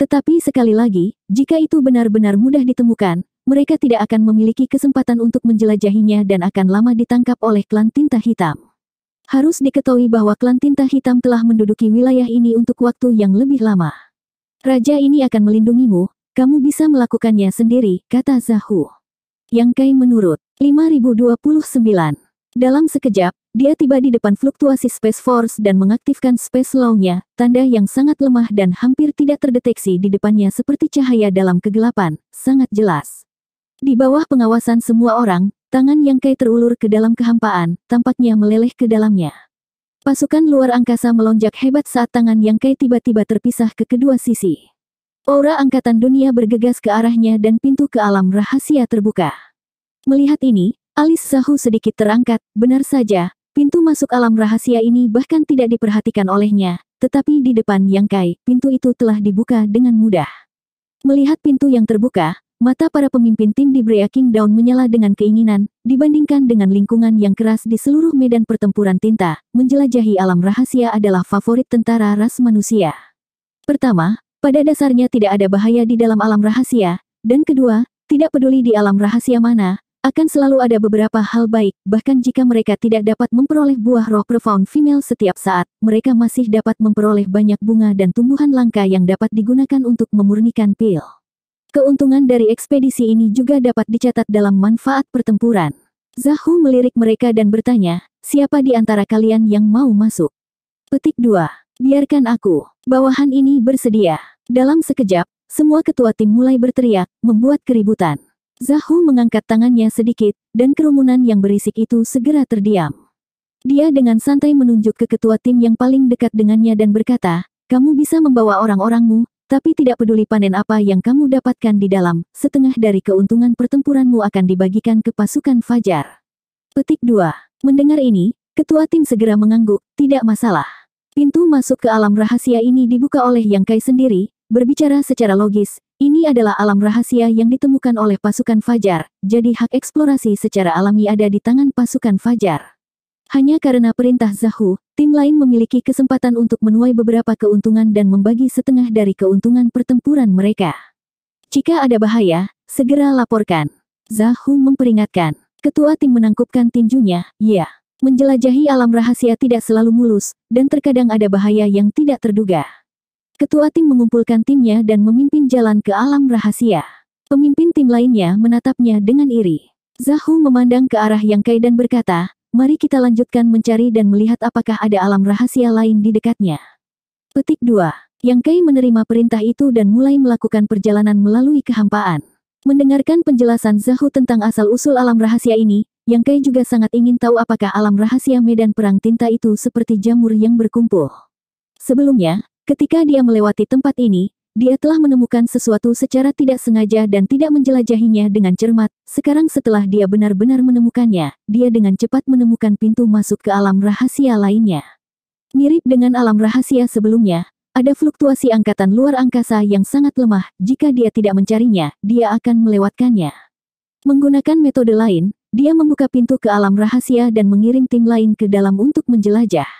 Tetapi sekali lagi, jika itu benar-benar mudah ditemukan, mereka tidak akan memiliki kesempatan untuk menjelajahinya dan akan lama ditangkap oleh klan tinta hitam. Harus diketahui bahwa klan tinta hitam telah menduduki wilayah ini untuk waktu yang lebih lama. Raja ini akan melindungimu, kamu bisa melakukannya sendiri, kata Zahu. Yang Kai menurut, 5029. Dalam sekejap, dia tiba di depan fluktuasi Space Force dan mengaktifkan Space Law-nya, tanda yang sangat lemah dan hampir tidak terdeteksi di depannya seperti cahaya dalam kegelapan, sangat jelas. Di bawah pengawasan semua orang, Tangan yang Kai terulur ke dalam kehampaan, tampaknya meleleh ke dalamnya. Pasukan luar angkasa melonjak hebat saat tangan yang Kai tiba-tiba terpisah ke kedua sisi. Aura angkatan dunia bergegas ke arahnya dan pintu ke alam rahasia terbuka. Melihat ini, alis Sahu sedikit terangkat, benar saja, pintu masuk alam rahasia ini bahkan tidak diperhatikan olehnya, tetapi di depan Yang Kai, pintu itu telah dibuka dengan mudah. Melihat pintu yang terbuka, Mata para pemimpin tim di Brea Down menyala dengan keinginan, dibandingkan dengan lingkungan yang keras di seluruh medan pertempuran tinta, menjelajahi alam rahasia adalah favorit tentara ras manusia. Pertama, pada dasarnya tidak ada bahaya di dalam alam rahasia, dan kedua, tidak peduli di alam rahasia mana, akan selalu ada beberapa hal baik, bahkan jika mereka tidak dapat memperoleh buah roh profound female setiap saat, mereka masih dapat memperoleh banyak bunga dan tumbuhan langka yang dapat digunakan untuk memurnikan pil. Keuntungan dari ekspedisi ini juga dapat dicatat dalam manfaat pertempuran. Zahu melirik mereka dan bertanya, siapa di antara kalian yang mau masuk? Petik 2. Biarkan aku. Bawahan ini bersedia. Dalam sekejap, semua ketua tim mulai berteriak, membuat keributan. Zahu mengangkat tangannya sedikit, dan kerumunan yang berisik itu segera terdiam. Dia dengan santai menunjuk ke ketua tim yang paling dekat dengannya dan berkata, kamu bisa membawa orang-orangmu, tapi tidak peduli panen apa yang kamu dapatkan di dalam, setengah dari keuntungan pertempuranmu akan dibagikan ke pasukan Fajar. Petik 2. Mendengar ini, ketua tim segera mengangguk, tidak masalah. Pintu masuk ke alam rahasia ini dibuka oleh Yang Kai sendiri, berbicara secara logis, ini adalah alam rahasia yang ditemukan oleh pasukan Fajar, jadi hak eksplorasi secara alami ada di tangan pasukan Fajar. Hanya karena perintah Zahu, tim lain memiliki kesempatan untuk menuai beberapa keuntungan dan membagi setengah dari keuntungan pertempuran mereka. Jika ada bahaya, segera laporkan. Zahu memperingatkan. Ketua tim menangkupkan tinjunya, ya. Menjelajahi alam rahasia tidak selalu mulus, dan terkadang ada bahaya yang tidak terduga. Ketua tim mengumpulkan timnya dan memimpin jalan ke alam rahasia. Pemimpin tim lainnya menatapnya dengan iri. Zahu memandang ke arah Yang Kai dan berkata, Mari kita lanjutkan mencari dan melihat apakah ada alam rahasia lain di dekatnya. Petik 2. Yang Kai menerima perintah itu dan mulai melakukan perjalanan melalui kehampaan. Mendengarkan penjelasan Zahu tentang asal-usul alam rahasia ini, Yang Kai juga sangat ingin tahu apakah alam rahasia medan perang tinta itu seperti jamur yang berkumpul. Sebelumnya, ketika dia melewati tempat ini, dia telah menemukan sesuatu secara tidak sengaja dan tidak menjelajahinya dengan cermat. Sekarang setelah dia benar-benar menemukannya, dia dengan cepat menemukan pintu masuk ke alam rahasia lainnya. Mirip dengan alam rahasia sebelumnya, ada fluktuasi angkatan luar angkasa yang sangat lemah. Jika dia tidak mencarinya, dia akan melewatkannya. Menggunakan metode lain, dia membuka pintu ke alam rahasia dan mengirim tim lain ke dalam untuk menjelajah.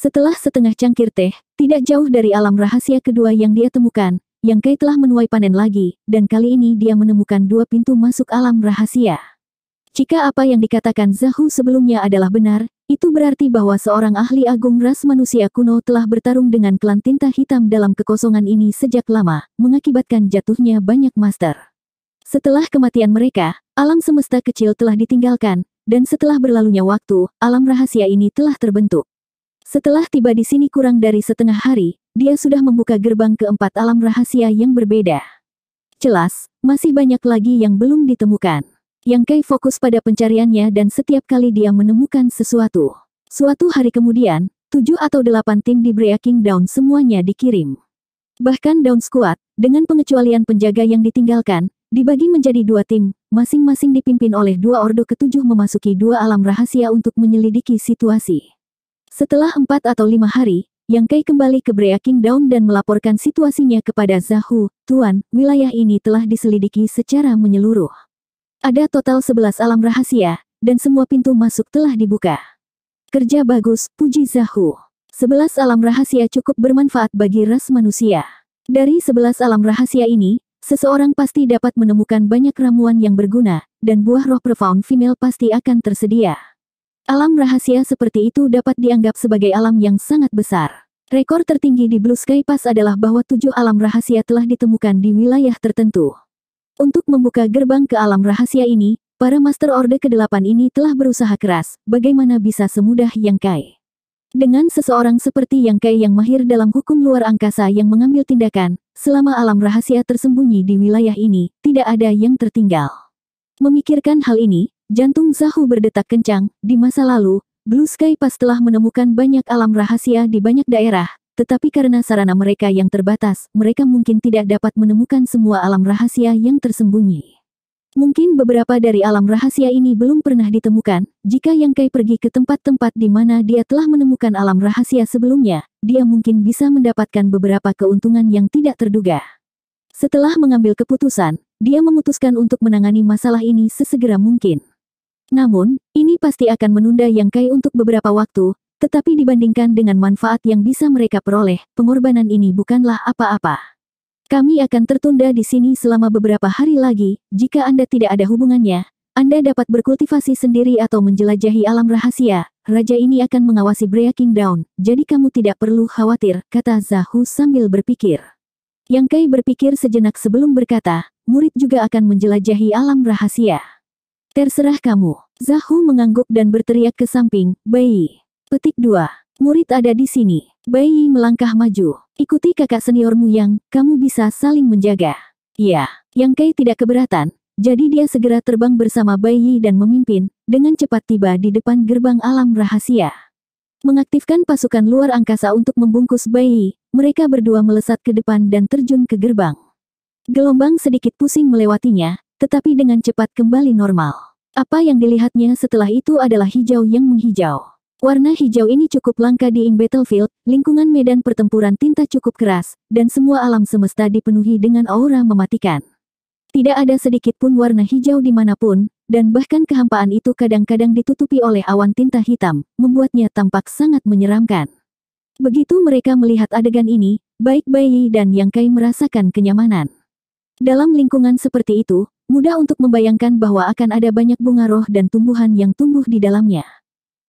Setelah setengah cangkir teh, tidak jauh dari alam rahasia kedua yang dia temukan, yang kai telah menuai panen lagi, dan kali ini dia menemukan dua pintu masuk alam rahasia. Jika apa yang dikatakan Zahu sebelumnya adalah benar, itu berarti bahwa seorang ahli agung ras manusia kuno telah bertarung dengan klan tinta hitam dalam kekosongan ini sejak lama, mengakibatkan jatuhnya banyak master. Setelah kematian mereka, alam semesta kecil telah ditinggalkan, dan setelah berlalunya waktu, alam rahasia ini telah terbentuk. Setelah tiba di sini kurang dari setengah hari, dia sudah membuka gerbang keempat alam rahasia yang berbeda. Jelas, masih banyak lagi yang belum ditemukan. Yang Kai fokus pada pencariannya dan setiap kali dia menemukan sesuatu. Suatu hari kemudian, tujuh atau delapan tim di Breaking Down semuanya dikirim. Bahkan Down Squad, dengan pengecualian penjaga yang ditinggalkan, dibagi menjadi dua tim, masing-masing dipimpin oleh dua ordo ketujuh memasuki dua alam rahasia untuk menyelidiki situasi. Setelah empat atau lima hari, Yang Kai kembali ke Brea Down dan melaporkan situasinya kepada Zahu, Tuan, wilayah ini telah diselidiki secara menyeluruh. Ada total sebelas alam rahasia, dan semua pintu masuk telah dibuka. Kerja bagus, puji Zahu. Sebelas alam rahasia cukup bermanfaat bagi ras manusia. Dari sebelas alam rahasia ini, seseorang pasti dapat menemukan banyak ramuan yang berguna, dan buah roh profound female pasti akan tersedia. Alam rahasia seperti itu dapat dianggap sebagai alam yang sangat besar. Rekor tertinggi di Blue Sky Pass adalah bahwa tujuh alam rahasia telah ditemukan di wilayah tertentu. Untuk membuka gerbang ke alam rahasia ini, para Master Orde ke-8 ini telah berusaha keras, bagaimana bisa semudah Yang Kai. Dengan seseorang seperti Yang Kai yang mahir dalam hukum luar angkasa yang mengambil tindakan, selama alam rahasia tersembunyi di wilayah ini, tidak ada yang tertinggal. Memikirkan hal ini, Jantung Zahu berdetak kencang, di masa lalu, Blue Sky pas telah menemukan banyak alam rahasia di banyak daerah, tetapi karena sarana mereka yang terbatas, mereka mungkin tidak dapat menemukan semua alam rahasia yang tersembunyi. Mungkin beberapa dari alam rahasia ini belum pernah ditemukan. Jika Yang Kai pergi ke tempat-tempat di mana dia telah menemukan alam rahasia sebelumnya, dia mungkin bisa mendapatkan beberapa keuntungan yang tidak terduga. Setelah mengambil keputusan, dia memutuskan untuk menangani masalah ini sesegera mungkin. Namun, ini pasti akan menunda Yang Kai untuk beberapa waktu, tetapi dibandingkan dengan manfaat yang bisa mereka peroleh, pengorbanan ini bukanlah apa-apa. Kami akan tertunda di sini selama beberapa hari lagi, jika Anda tidak ada hubungannya, Anda dapat berkultivasi sendiri atau menjelajahi alam rahasia, raja ini akan mengawasi Brea Down, jadi kamu tidak perlu khawatir, kata Zahu sambil berpikir. Yang Kai berpikir sejenak sebelum berkata, murid juga akan menjelajahi alam rahasia. Terserah kamu. Zahu mengangguk dan berteriak ke samping, Bayi. Petik 2. Murid ada di sini. Bayi melangkah maju. Ikuti kakak seniormu yang, kamu bisa saling menjaga. Ya, Yang Kai tidak keberatan. Jadi dia segera terbang bersama Bayi dan memimpin, dengan cepat tiba di depan gerbang alam rahasia. Mengaktifkan pasukan luar angkasa untuk membungkus bayi, mereka berdua melesat ke depan dan terjun ke gerbang. Gelombang sedikit pusing melewatinya, tetapi dengan cepat kembali normal. Apa yang dilihatnya setelah itu adalah hijau yang menghijau. Warna hijau ini cukup langka di Ing Battlefield, lingkungan medan pertempuran tinta cukup keras, dan semua alam semesta dipenuhi dengan aura mematikan. Tidak ada sedikit pun warna hijau dimanapun, dan bahkan kehampaan itu kadang-kadang ditutupi oleh awan tinta hitam, membuatnya tampak sangat menyeramkan. Begitu mereka melihat adegan ini, baik Bayi dan Yang Kai merasakan kenyamanan. Dalam lingkungan seperti itu, Mudah untuk membayangkan bahwa akan ada banyak bunga roh dan tumbuhan yang tumbuh di dalamnya.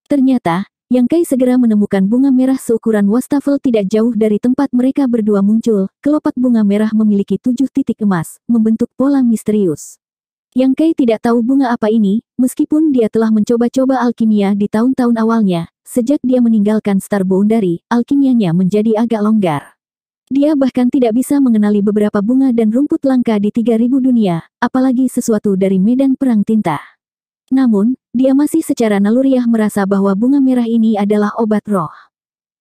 Ternyata, yang Kai segera menemukan bunga merah seukuran wastafel tidak jauh dari tempat mereka berdua muncul. Kelopak bunga merah memiliki tujuh titik emas, membentuk pola misterius. Yang Kai tidak tahu bunga apa ini, meskipun dia telah mencoba-coba alkimia di tahun-tahun awalnya. Sejak dia meninggalkan Star Boundary, alkimianya menjadi agak longgar. Dia bahkan tidak bisa mengenali beberapa bunga dan rumput langka di 3000 dunia, apalagi sesuatu dari medan perang tinta. Namun, dia masih secara naluriah merasa bahwa bunga merah ini adalah obat roh.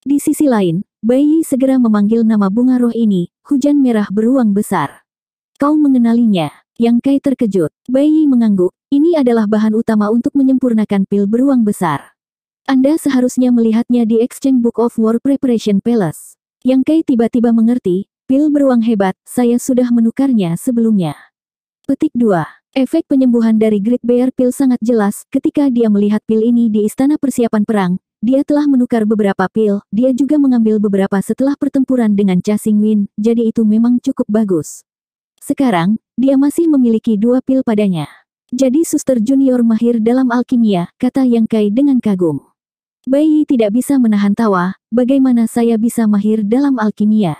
Di sisi lain, Bayi segera memanggil nama bunga roh ini, hujan merah beruang besar. Kau mengenalinya, yang Kai terkejut. Bayi mengangguk, ini adalah bahan utama untuk menyempurnakan pil beruang besar. Anda seharusnya melihatnya di Exchange Book of War Preparation Palace. Yang Kei tiba-tiba mengerti, pil beruang hebat, saya sudah menukarnya sebelumnya. Petik 2. Efek penyembuhan dari Great Bear Pill sangat jelas ketika dia melihat pil ini di istana persiapan perang. Dia telah menukar beberapa pil, dia juga mengambil beberapa setelah pertempuran dengan Chasing Win, jadi itu memang cukup bagus. Sekarang, dia masih memiliki dua pil padanya. Jadi suster junior mahir dalam alkimia, kata Yang Kai dengan kagum. Bayi tidak bisa menahan tawa, bagaimana saya bisa mahir dalam alkimia?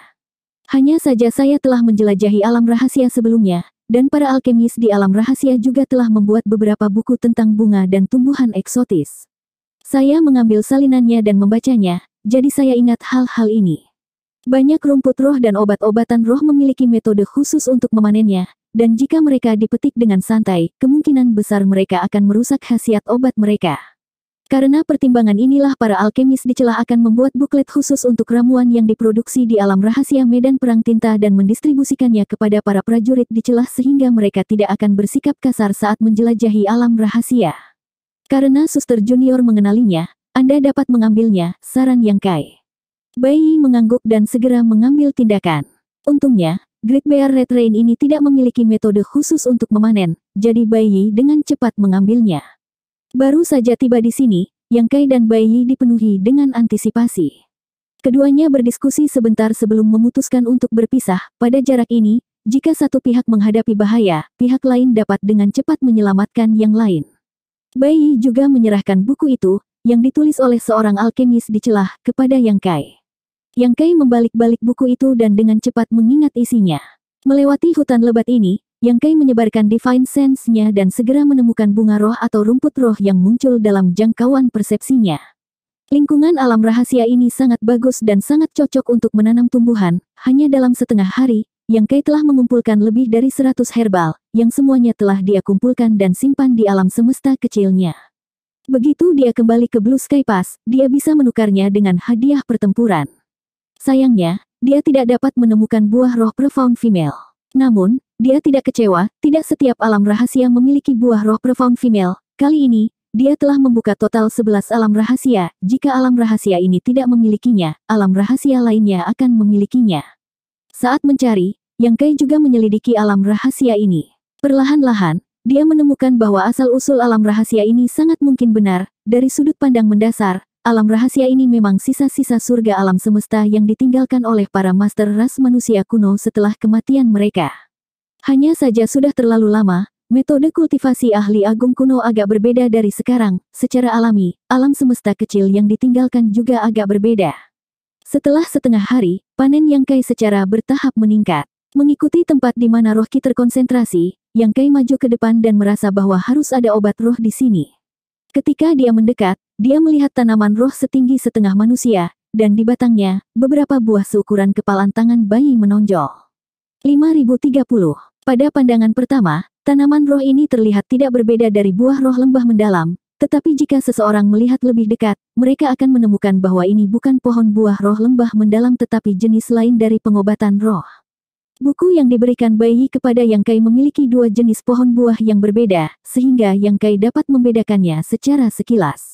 Hanya saja saya telah menjelajahi alam rahasia sebelumnya, dan para alkemis di alam rahasia juga telah membuat beberapa buku tentang bunga dan tumbuhan eksotis. Saya mengambil salinannya dan membacanya, jadi saya ingat hal-hal ini. Banyak rumput roh dan obat-obatan roh memiliki metode khusus untuk memanennya, dan jika mereka dipetik dengan santai, kemungkinan besar mereka akan merusak khasiat obat mereka. Karena pertimbangan inilah para alkemis dicelah akan membuat buklet khusus untuk ramuan yang diproduksi di alam rahasia medan perang tinta dan mendistribusikannya kepada para prajurit dicelah sehingga mereka tidak akan bersikap kasar saat menjelajahi alam rahasia. Karena suster junior mengenalinya, Anda dapat mengambilnya, saran yang kai. Bayi mengangguk dan segera mengambil tindakan. Untungnya, Great Bear Red Rain ini tidak memiliki metode khusus untuk memanen, jadi Bayi dengan cepat mengambilnya. Baru saja tiba di sini, Yang Kai dan Bai Yi dipenuhi dengan antisipasi. Keduanya berdiskusi sebentar sebelum memutuskan untuk berpisah. Pada jarak ini, jika satu pihak menghadapi bahaya, pihak lain dapat dengan cepat menyelamatkan yang lain. Bai Yi juga menyerahkan buku itu, yang ditulis oleh seorang alkemis di celah, kepada Yang Kai. Yang Kai membalik-balik buku itu dan dengan cepat mengingat isinya. Melewati hutan lebat ini, yang Kai menyebarkan divine sense-nya dan segera menemukan bunga roh atau rumput roh yang muncul dalam jangkauan persepsinya. Lingkungan alam rahasia ini sangat bagus dan sangat cocok untuk menanam tumbuhan, hanya dalam setengah hari, Yang Kai telah mengumpulkan lebih dari 100 herbal, yang semuanya telah dia kumpulkan dan simpan di alam semesta kecilnya. Begitu dia kembali ke Blue Sky Pass, dia bisa menukarnya dengan hadiah pertempuran. Sayangnya, dia tidak dapat menemukan buah roh profound female. Namun, dia tidak kecewa, tidak setiap alam rahasia memiliki buah roh profound female. Kali ini, dia telah membuka total 11 alam rahasia. Jika alam rahasia ini tidak memilikinya, alam rahasia lainnya akan memilikinya. Saat mencari, Yang Kai juga menyelidiki alam rahasia ini. Perlahan-lahan, dia menemukan bahwa asal-usul alam rahasia ini sangat mungkin benar, dari sudut pandang mendasar, Alam rahasia ini memang sisa-sisa surga alam semesta yang ditinggalkan oleh para master ras manusia kuno setelah kematian mereka. Hanya saja sudah terlalu lama, metode kultivasi ahli agung kuno agak berbeda dari sekarang, secara alami, alam semesta kecil yang ditinggalkan juga agak berbeda. Setelah setengah hari, panen yang kai secara bertahap meningkat. Mengikuti tempat di mana roh ki terkonsentrasi, yang kai maju ke depan dan merasa bahwa harus ada obat roh di sini. Ketika dia mendekat, dia melihat tanaman roh setinggi setengah manusia, dan di batangnya, beberapa buah seukuran kepalan tangan bayi menonjol. 5030. Pada pandangan pertama, tanaman roh ini terlihat tidak berbeda dari buah roh lembah mendalam, tetapi jika seseorang melihat lebih dekat, mereka akan menemukan bahwa ini bukan pohon buah roh lembah mendalam tetapi jenis lain dari pengobatan roh. Buku yang diberikan bayi kepada Yang Kai memiliki dua jenis pohon buah yang berbeda, sehingga Yang Kai dapat membedakannya secara sekilas.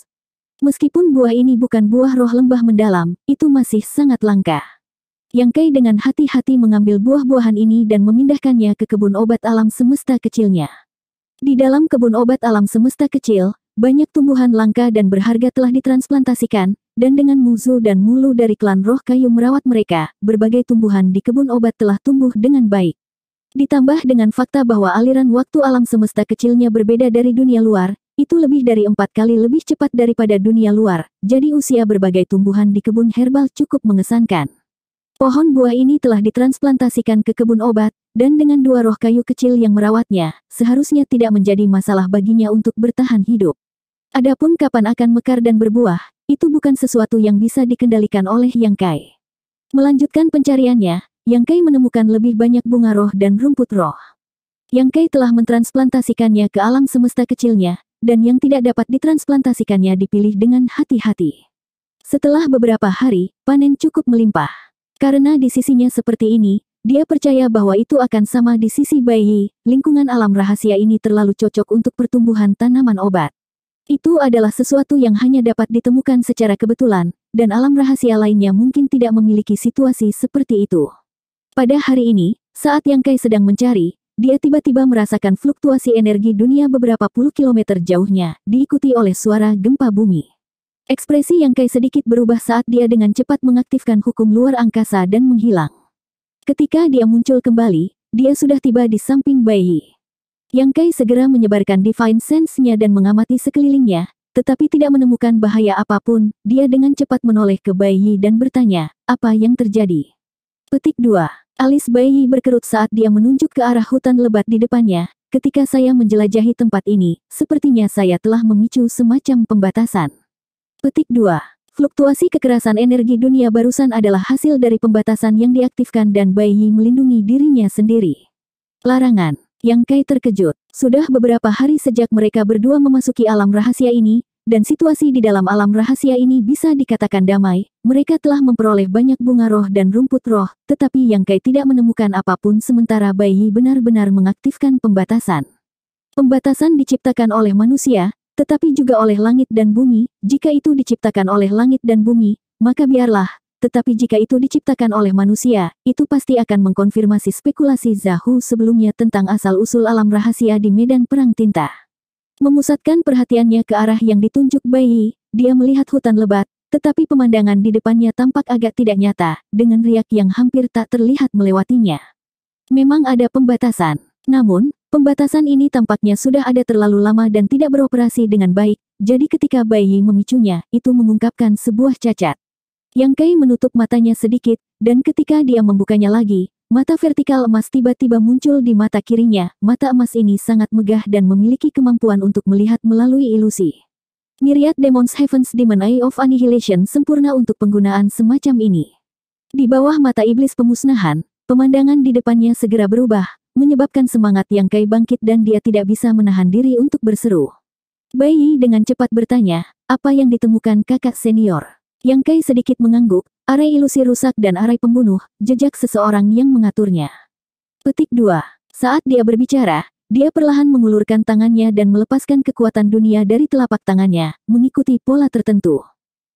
Meskipun buah ini bukan buah roh lembah mendalam, itu masih sangat langka. Yang Kai dengan hati-hati mengambil buah-buahan ini dan memindahkannya ke kebun obat alam semesta kecilnya. Di dalam kebun obat alam semesta kecil, banyak tumbuhan langka dan berharga telah ditransplantasikan, dan dengan Muzu dan Mulu dari klan roh kayu merawat mereka, berbagai tumbuhan di kebun obat telah tumbuh dengan baik. Ditambah dengan fakta bahwa aliran waktu alam semesta kecilnya berbeda dari dunia luar, itu lebih dari empat kali lebih cepat daripada dunia luar, jadi usia berbagai tumbuhan di kebun herbal cukup mengesankan. Pohon buah ini telah ditransplantasikan ke kebun obat, dan dengan dua roh kayu kecil yang merawatnya, seharusnya tidak menjadi masalah baginya untuk bertahan hidup. Adapun kapan akan mekar dan berbuah, itu bukan sesuatu yang bisa dikendalikan oleh Yang Kai. Melanjutkan pencariannya, Yang Kai menemukan lebih banyak bunga roh dan rumput roh. Yang Kai telah mentransplantasikannya ke alam semesta kecilnya, dan yang tidak dapat ditransplantasikannya dipilih dengan hati-hati. Setelah beberapa hari, panen cukup melimpah. Karena di sisinya seperti ini, dia percaya bahwa itu akan sama di sisi bayi, lingkungan alam rahasia ini terlalu cocok untuk pertumbuhan tanaman obat. Itu adalah sesuatu yang hanya dapat ditemukan secara kebetulan, dan alam rahasia lainnya mungkin tidak memiliki situasi seperti itu. Pada hari ini, saat Yang Kai sedang mencari, dia tiba-tiba merasakan fluktuasi energi dunia beberapa puluh kilometer jauhnya, diikuti oleh suara gempa bumi. Ekspresi yang Kai sedikit berubah saat dia dengan cepat mengaktifkan hukum luar angkasa dan menghilang. Ketika dia muncul kembali, dia sudah tiba di samping bayi. Yang Kai segera menyebarkan divine sense-nya dan mengamati sekelilingnya, tetapi tidak menemukan bahaya apapun, dia dengan cepat menoleh ke bayi dan bertanya, apa yang terjadi? Petik 2. Alis bayi berkerut saat dia menunjuk ke arah hutan lebat di depannya. Ketika saya menjelajahi tempat ini, sepertinya saya telah memicu semacam pembatasan. Petik 2. Fluktuasi kekerasan energi dunia barusan adalah hasil dari pembatasan yang diaktifkan dan bayi melindungi dirinya sendiri. Larangan. Yang Kai terkejut. Sudah beberapa hari sejak mereka berdua memasuki alam rahasia ini, dan situasi di dalam alam rahasia ini bisa dikatakan damai, mereka telah memperoleh banyak bunga roh dan rumput roh, tetapi yang Kai tidak menemukan apapun sementara bayi benar-benar mengaktifkan pembatasan. Pembatasan diciptakan oleh manusia, tetapi juga oleh langit dan bumi, jika itu diciptakan oleh langit dan bumi, maka biarlah, tetapi jika itu diciptakan oleh manusia, itu pasti akan mengkonfirmasi spekulasi Zahu sebelumnya tentang asal-usul alam rahasia di medan perang tinta. Memusatkan perhatiannya ke arah yang ditunjuk bayi, dia melihat hutan lebat, tetapi pemandangan di depannya tampak agak tidak nyata, dengan riak yang hampir tak terlihat melewatinya. Memang ada pembatasan, namun, pembatasan ini tampaknya sudah ada terlalu lama dan tidak beroperasi dengan baik, jadi ketika bayi memicunya, itu mengungkapkan sebuah cacat. Yang Kai menutup matanya sedikit, dan ketika dia membukanya lagi, Mata vertikal emas tiba-tiba muncul di mata kirinya, mata emas ini sangat megah dan memiliki kemampuan untuk melihat melalui ilusi. Myriad Demons Heavens Demon Eye of Annihilation sempurna untuk penggunaan semacam ini. Di bawah mata iblis pemusnahan, pemandangan di depannya segera berubah, menyebabkan semangat yang Kai bangkit dan dia tidak bisa menahan diri untuk berseru. Bayi dengan cepat bertanya, apa yang ditemukan kakak senior? Yang Kai sedikit mengangguk, Arai ilusi rusak dan arai pembunuh, jejak seseorang yang mengaturnya. Petik 2. Saat dia berbicara, dia perlahan mengulurkan tangannya dan melepaskan kekuatan dunia dari telapak tangannya, mengikuti pola tertentu.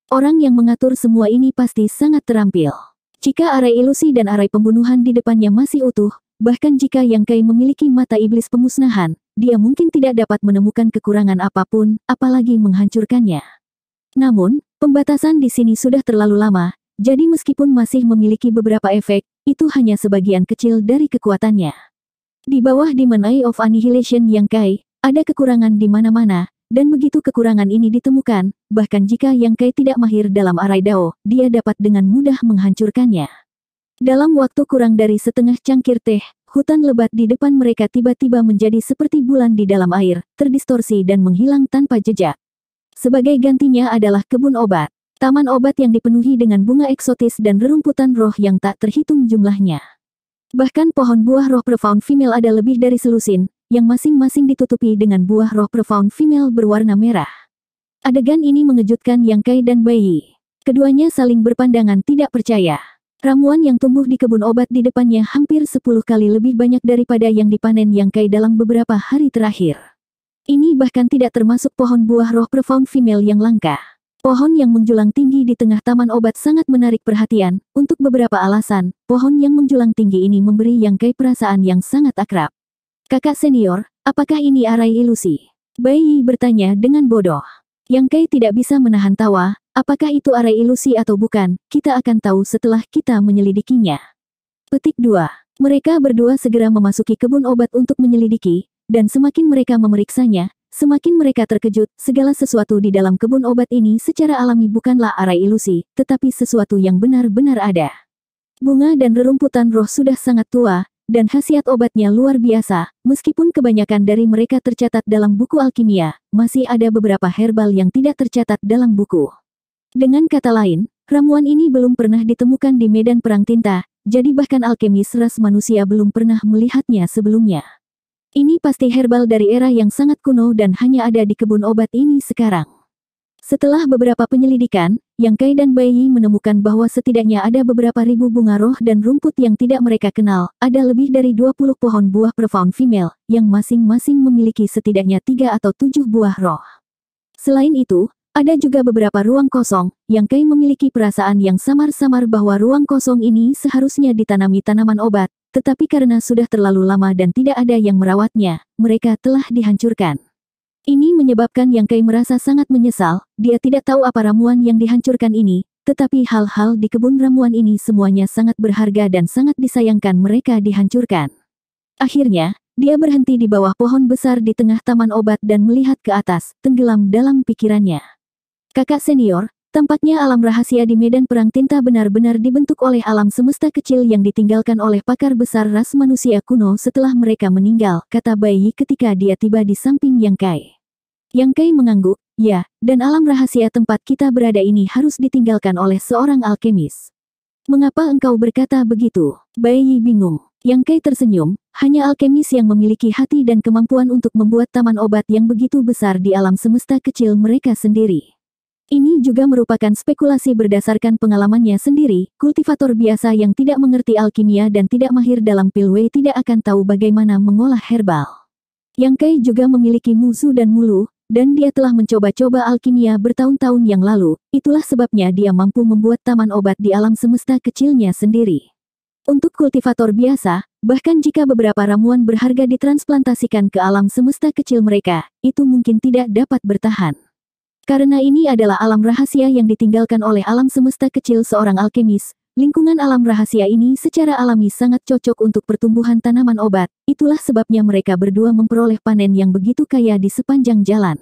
Orang yang mengatur semua ini pasti sangat terampil. Jika arai ilusi dan arai pembunuhan di depannya masih utuh, bahkan jika Yang Kai memiliki mata iblis pemusnahan, dia mungkin tidak dapat menemukan kekurangan apapun, apalagi menghancurkannya. Namun, pembatasan di sini sudah terlalu lama, jadi meskipun masih memiliki beberapa efek, itu hanya sebagian kecil dari kekuatannya. Di bawah Demon Eye of Annihilation yang Kai, ada kekurangan di mana-mana, dan begitu kekurangan ini ditemukan, bahkan jika yang Kai tidak mahir dalam arai dao, dia dapat dengan mudah menghancurkannya. Dalam waktu kurang dari setengah cangkir teh, hutan lebat di depan mereka tiba-tiba menjadi seperti bulan di dalam air, terdistorsi dan menghilang tanpa jejak. Sebagai gantinya adalah kebun obat. Taman obat yang dipenuhi dengan bunga eksotis dan rerumputan roh yang tak terhitung jumlahnya. Bahkan pohon buah roh profound female ada lebih dari selusin, yang masing-masing ditutupi dengan buah roh profound female berwarna merah. Adegan ini mengejutkan Yang Kai dan Bayi. Keduanya saling berpandangan tidak percaya. Ramuan yang tumbuh di kebun obat di depannya hampir 10 kali lebih banyak daripada yang dipanen Yang Kai dalam beberapa hari terakhir. Ini bahkan tidak termasuk pohon buah roh profound female yang langka. Pohon yang menjulang tinggi di tengah taman obat sangat menarik perhatian. Untuk beberapa alasan, pohon yang menjulang tinggi ini memberi yang Kai perasaan yang sangat akrab. Kakak senior, apakah ini arai ilusi? Bai Yi bertanya dengan bodoh. Yang Kai tidak bisa menahan tawa, apakah itu arai ilusi atau bukan, kita akan tahu setelah kita menyelidikinya. Petik 2. Mereka berdua segera memasuki kebun obat untuk menyelidiki, dan semakin mereka memeriksanya, Semakin mereka terkejut, segala sesuatu di dalam kebun obat ini secara alami bukanlah arai ilusi, tetapi sesuatu yang benar-benar ada. Bunga dan rerumputan roh sudah sangat tua, dan khasiat obatnya luar biasa, meskipun kebanyakan dari mereka tercatat dalam buku alkimia, masih ada beberapa herbal yang tidak tercatat dalam buku. Dengan kata lain, ramuan ini belum pernah ditemukan di medan perang tinta, jadi bahkan alkemis ras manusia belum pernah melihatnya sebelumnya. Ini pasti herbal dari era yang sangat kuno dan hanya ada di kebun obat ini sekarang. Setelah beberapa penyelidikan, Yang Kai dan Bai Yi menemukan bahwa setidaknya ada beberapa ribu bunga roh dan rumput yang tidak mereka kenal, ada lebih dari 20 pohon buah profound female, yang masing-masing memiliki setidaknya tiga atau tujuh buah roh. Selain itu, ada juga beberapa ruang kosong, yang Kai memiliki perasaan yang samar-samar bahwa ruang kosong ini seharusnya ditanami tanaman obat, tetapi karena sudah terlalu lama dan tidak ada yang merawatnya, mereka telah dihancurkan. Ini menyebabkan Yang Kai merasa sangat menyesal, dia tidak tahu apa ramuan yang dihancurkan ini, tetapi hal-hal di kebun ramuan ini semuanya sangat berharga dan sangat disayangkan mereka dihancurkan. Akhirnya, dia berhenti di bawah pohon besar di tengah taman obat dan melihat ke atas, tenggelam dalam pikirannya. Kakak senior, Tempatnya alam rahasia di medan perang tinta benar-benar dibentuk oleh alam semesta kecil yang ditinggalkan oleh pakar besar ras manusia kuno setelah mereka meninggal, kata Bayi ketika dia tiba di samping Yang Kai. Yang Kai mengangguk, ya, dan alam rahasia tempat kita berada ini harus ditinggalkan oleh seorang alkemis. Mengapa engkau berkata begitu? Bayi bingung. Yang Kai tersenyum, hanya alkemis yang memiliki hati dan kemampuan untuk membuat taman obat yang begitu besar di alam semesta kecil mereka sendiri. Ini juga merupakan spekulasi berdasarkan pengalamannya sendiri, kultivator biasa yang tidak mengerti alkimia dan tidak mahir dalam pilwe tidak akan tahu bagaimana mengolah herbal. Yang Kai juga memiliki musuh dan mulu, dan dia telah mencoba-coba alkimia bertahun-tahun yang lalu, itulah sebabnya dia mampu membuat taman obat di alam semesta kecilnya sendiri. Untuk kultivator biasa, bahkan jika beberapa ramuan berharga ditransplantasikan ke alam semesta kecil mereka, itu mungkin tidak dapat bertahan. Karena ini adalah alam rahasia yang ditinggalkan oleh alam semesta kecil seorang alkemis, lingkungan alam rahasia ini secara alami sangat cocok untuk pertumbuhan tanaman obat, itulah sebabnya mereka berdua memperoleh panen yang begitu kaya di sepanjang jalan.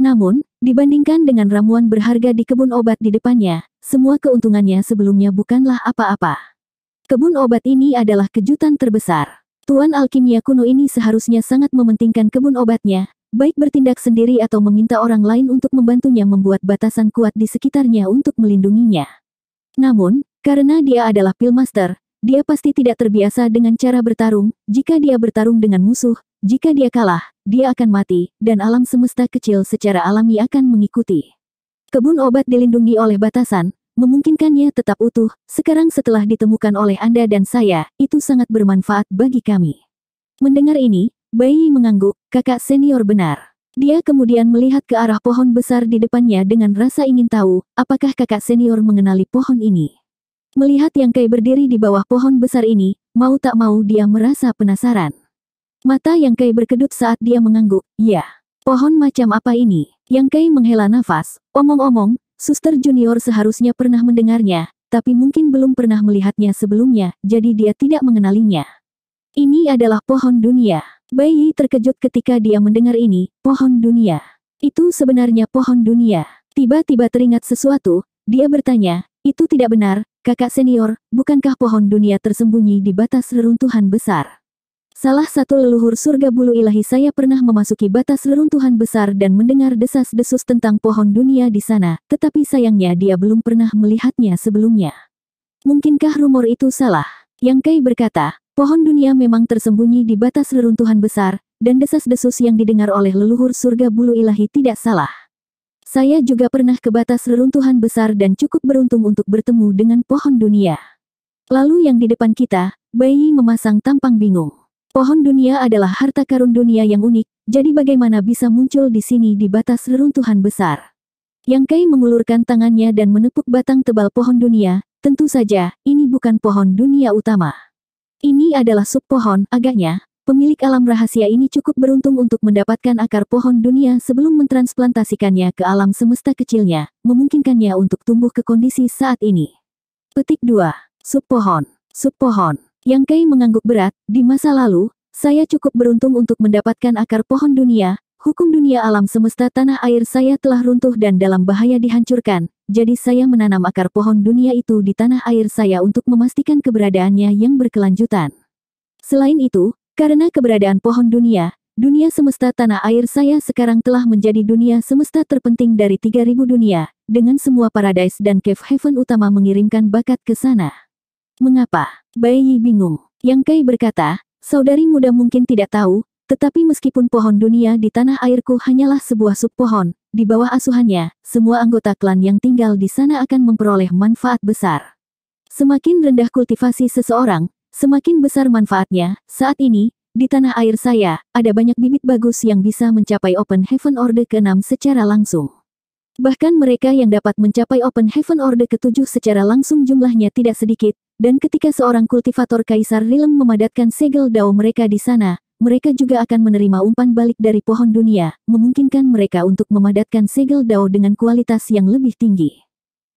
Namun, dibandingkan dengan ramuan berharga di kebun obat di depannya, semua keuntungannya sebelumnya bukanlah apa-apa. Kebun obat ini adalah kejutan terbesar. Tuan alkimia kuno ini seharusnya sangat mementingkan kebun obatnya, Baik bertindak sendiri atau meminta orang lain untuk membantunya membuat batasan kuat di sekitarnya untuk melindunginya. Namun, karena dia adalah pilmaster, dia pasti tidak terbiasa dengan cara bertarung, jika dia bertarung dengan musuh, jika dia kalah, dia akan mati, dan alam semesta kecil secara alami akan mengikuti. Kebun obat dilindungi oleh batasan, memungkinkannya tetap utuh, sekarang setelah ditemukan oleh Anda dan saya, itu sangat bermanfaat bagi kami. Mendengar ini, Bayi mengangguk, kakak senior benar. Dia kemudian melihat ke arah pohon besar di depannya dengan rasa ingin tahu, apakah kakak senior mengenali pohon ini. Melihat yang Kai berdiri di bawah pohon besar ini, mau tak mau dia merasa penasaran. Mata yang Kai berkedut saat dia mengangguk, ya. Pohon macam apa ini? Yang Kai menghela nafas, omong-omong, suster junior seharusnya pernah mendengarnya, tapi mungkin belum pernah melihatnya sebelumnya, jadi dia tidak mengenalinya. Ini adalah pohon dunia. Bai Yi terkejut ketika dia mendengar ini, pohon dunia. Itu sebenarnya pohon dunia. Tiba-tiba teringat sesuatu, dia bertanya, itu tidak benar, kakak senior, bukankah pohon dunia tersembunyi di batas reruntuhan besar? Salah satu leluhur surga bulu ilahi saya pernah memasuki batas reruntuhan besar dan mendengar desas-desus tentang pohon dunia di sana, tetapi sayangnya dia belum pernah melihatnya sebelumnya. Mungkinkah rumor itu salah? Yang Kai berkata, Pohon dunia memang tersembunyi di batas reruntuhan besar, dan desas-desus yang didengar oleh leluhur surga bulu ilahi tidak salah. Saya juga pernah ke batas reruntuhan besar dan cukup beruntung untuk bertemu dengan pohon dunia. Lalu yang di depan kita, bayi memasang tampang bingung. Pohon dunia adalah harta karun dunia yang unik, jadi bagaimana bisa muncul di sini di batas reruntuhan besar? Yang Kai mengulurkan tangannya dan menepuk batang tebal pohon dunia, tentu saja, ini bukan pohon dunia utama. Ini adalah sub pohon, agaknya. Pemilik alam rahasia ini cukup beruntung untuk mendapatkan akar pohon dunia sebelum mentransplantasikannya ke alam semesta kecilnya, memungkinkannya untuk tumbuh ke kondisi saat ini. Petik 2. Sub pohon. Sub pohon. Yang Kai mengangguk berat, di masa lalu, saya cukup beruntung untuk mendapatkan akar pohon dunia, Hukum dunia alam semesta tanah air saya telah runtuh dan dalam bahaya dihancurkan, jadi saya menanam akar pohon dunia itu di tanah air saya untuk memastikan keberadaannya yang berkelanjutan. Selain itu, karena keberadaan pohon dunia, dunia semesta tanah air saya sekarang telah menjadi dunia semesta terpenting dari 3000 dunia, dengan semua paradise dan cave heaven utama mengirimkan bakat ke sana. Mengapa? Bayi bingung. Yang Kai berkata, saudari muda mungkin tidak tahu, tetapi meskipun pohon dunia di tanah airku hanyalah sebuah pohon, di bawah asuhannya, semua anggota klan yang tinggal di sana akan memperoleh manfaat besar. Semakin rendah kultivasi seseorang, semakin besar manfaatnya. Saat ini, di tanah air saya, ada banyak bibit bagus yang bisa mencapai Open Heaven Order ke-6 secara langsung. Bahkan mereka yang dapat mencapai Open Heaven Order ke-7 secara langsung jumlahnya tidak sedikit, dan ketika seorang kultivator Kaisar Rilem memadatkan segel dao mereka di sana, mereka juga akan menerima umpan balik dari pohon dunia, memungkinkan mereka untuk memadatkan segel dao dengan kualitas yang lebih tinggi.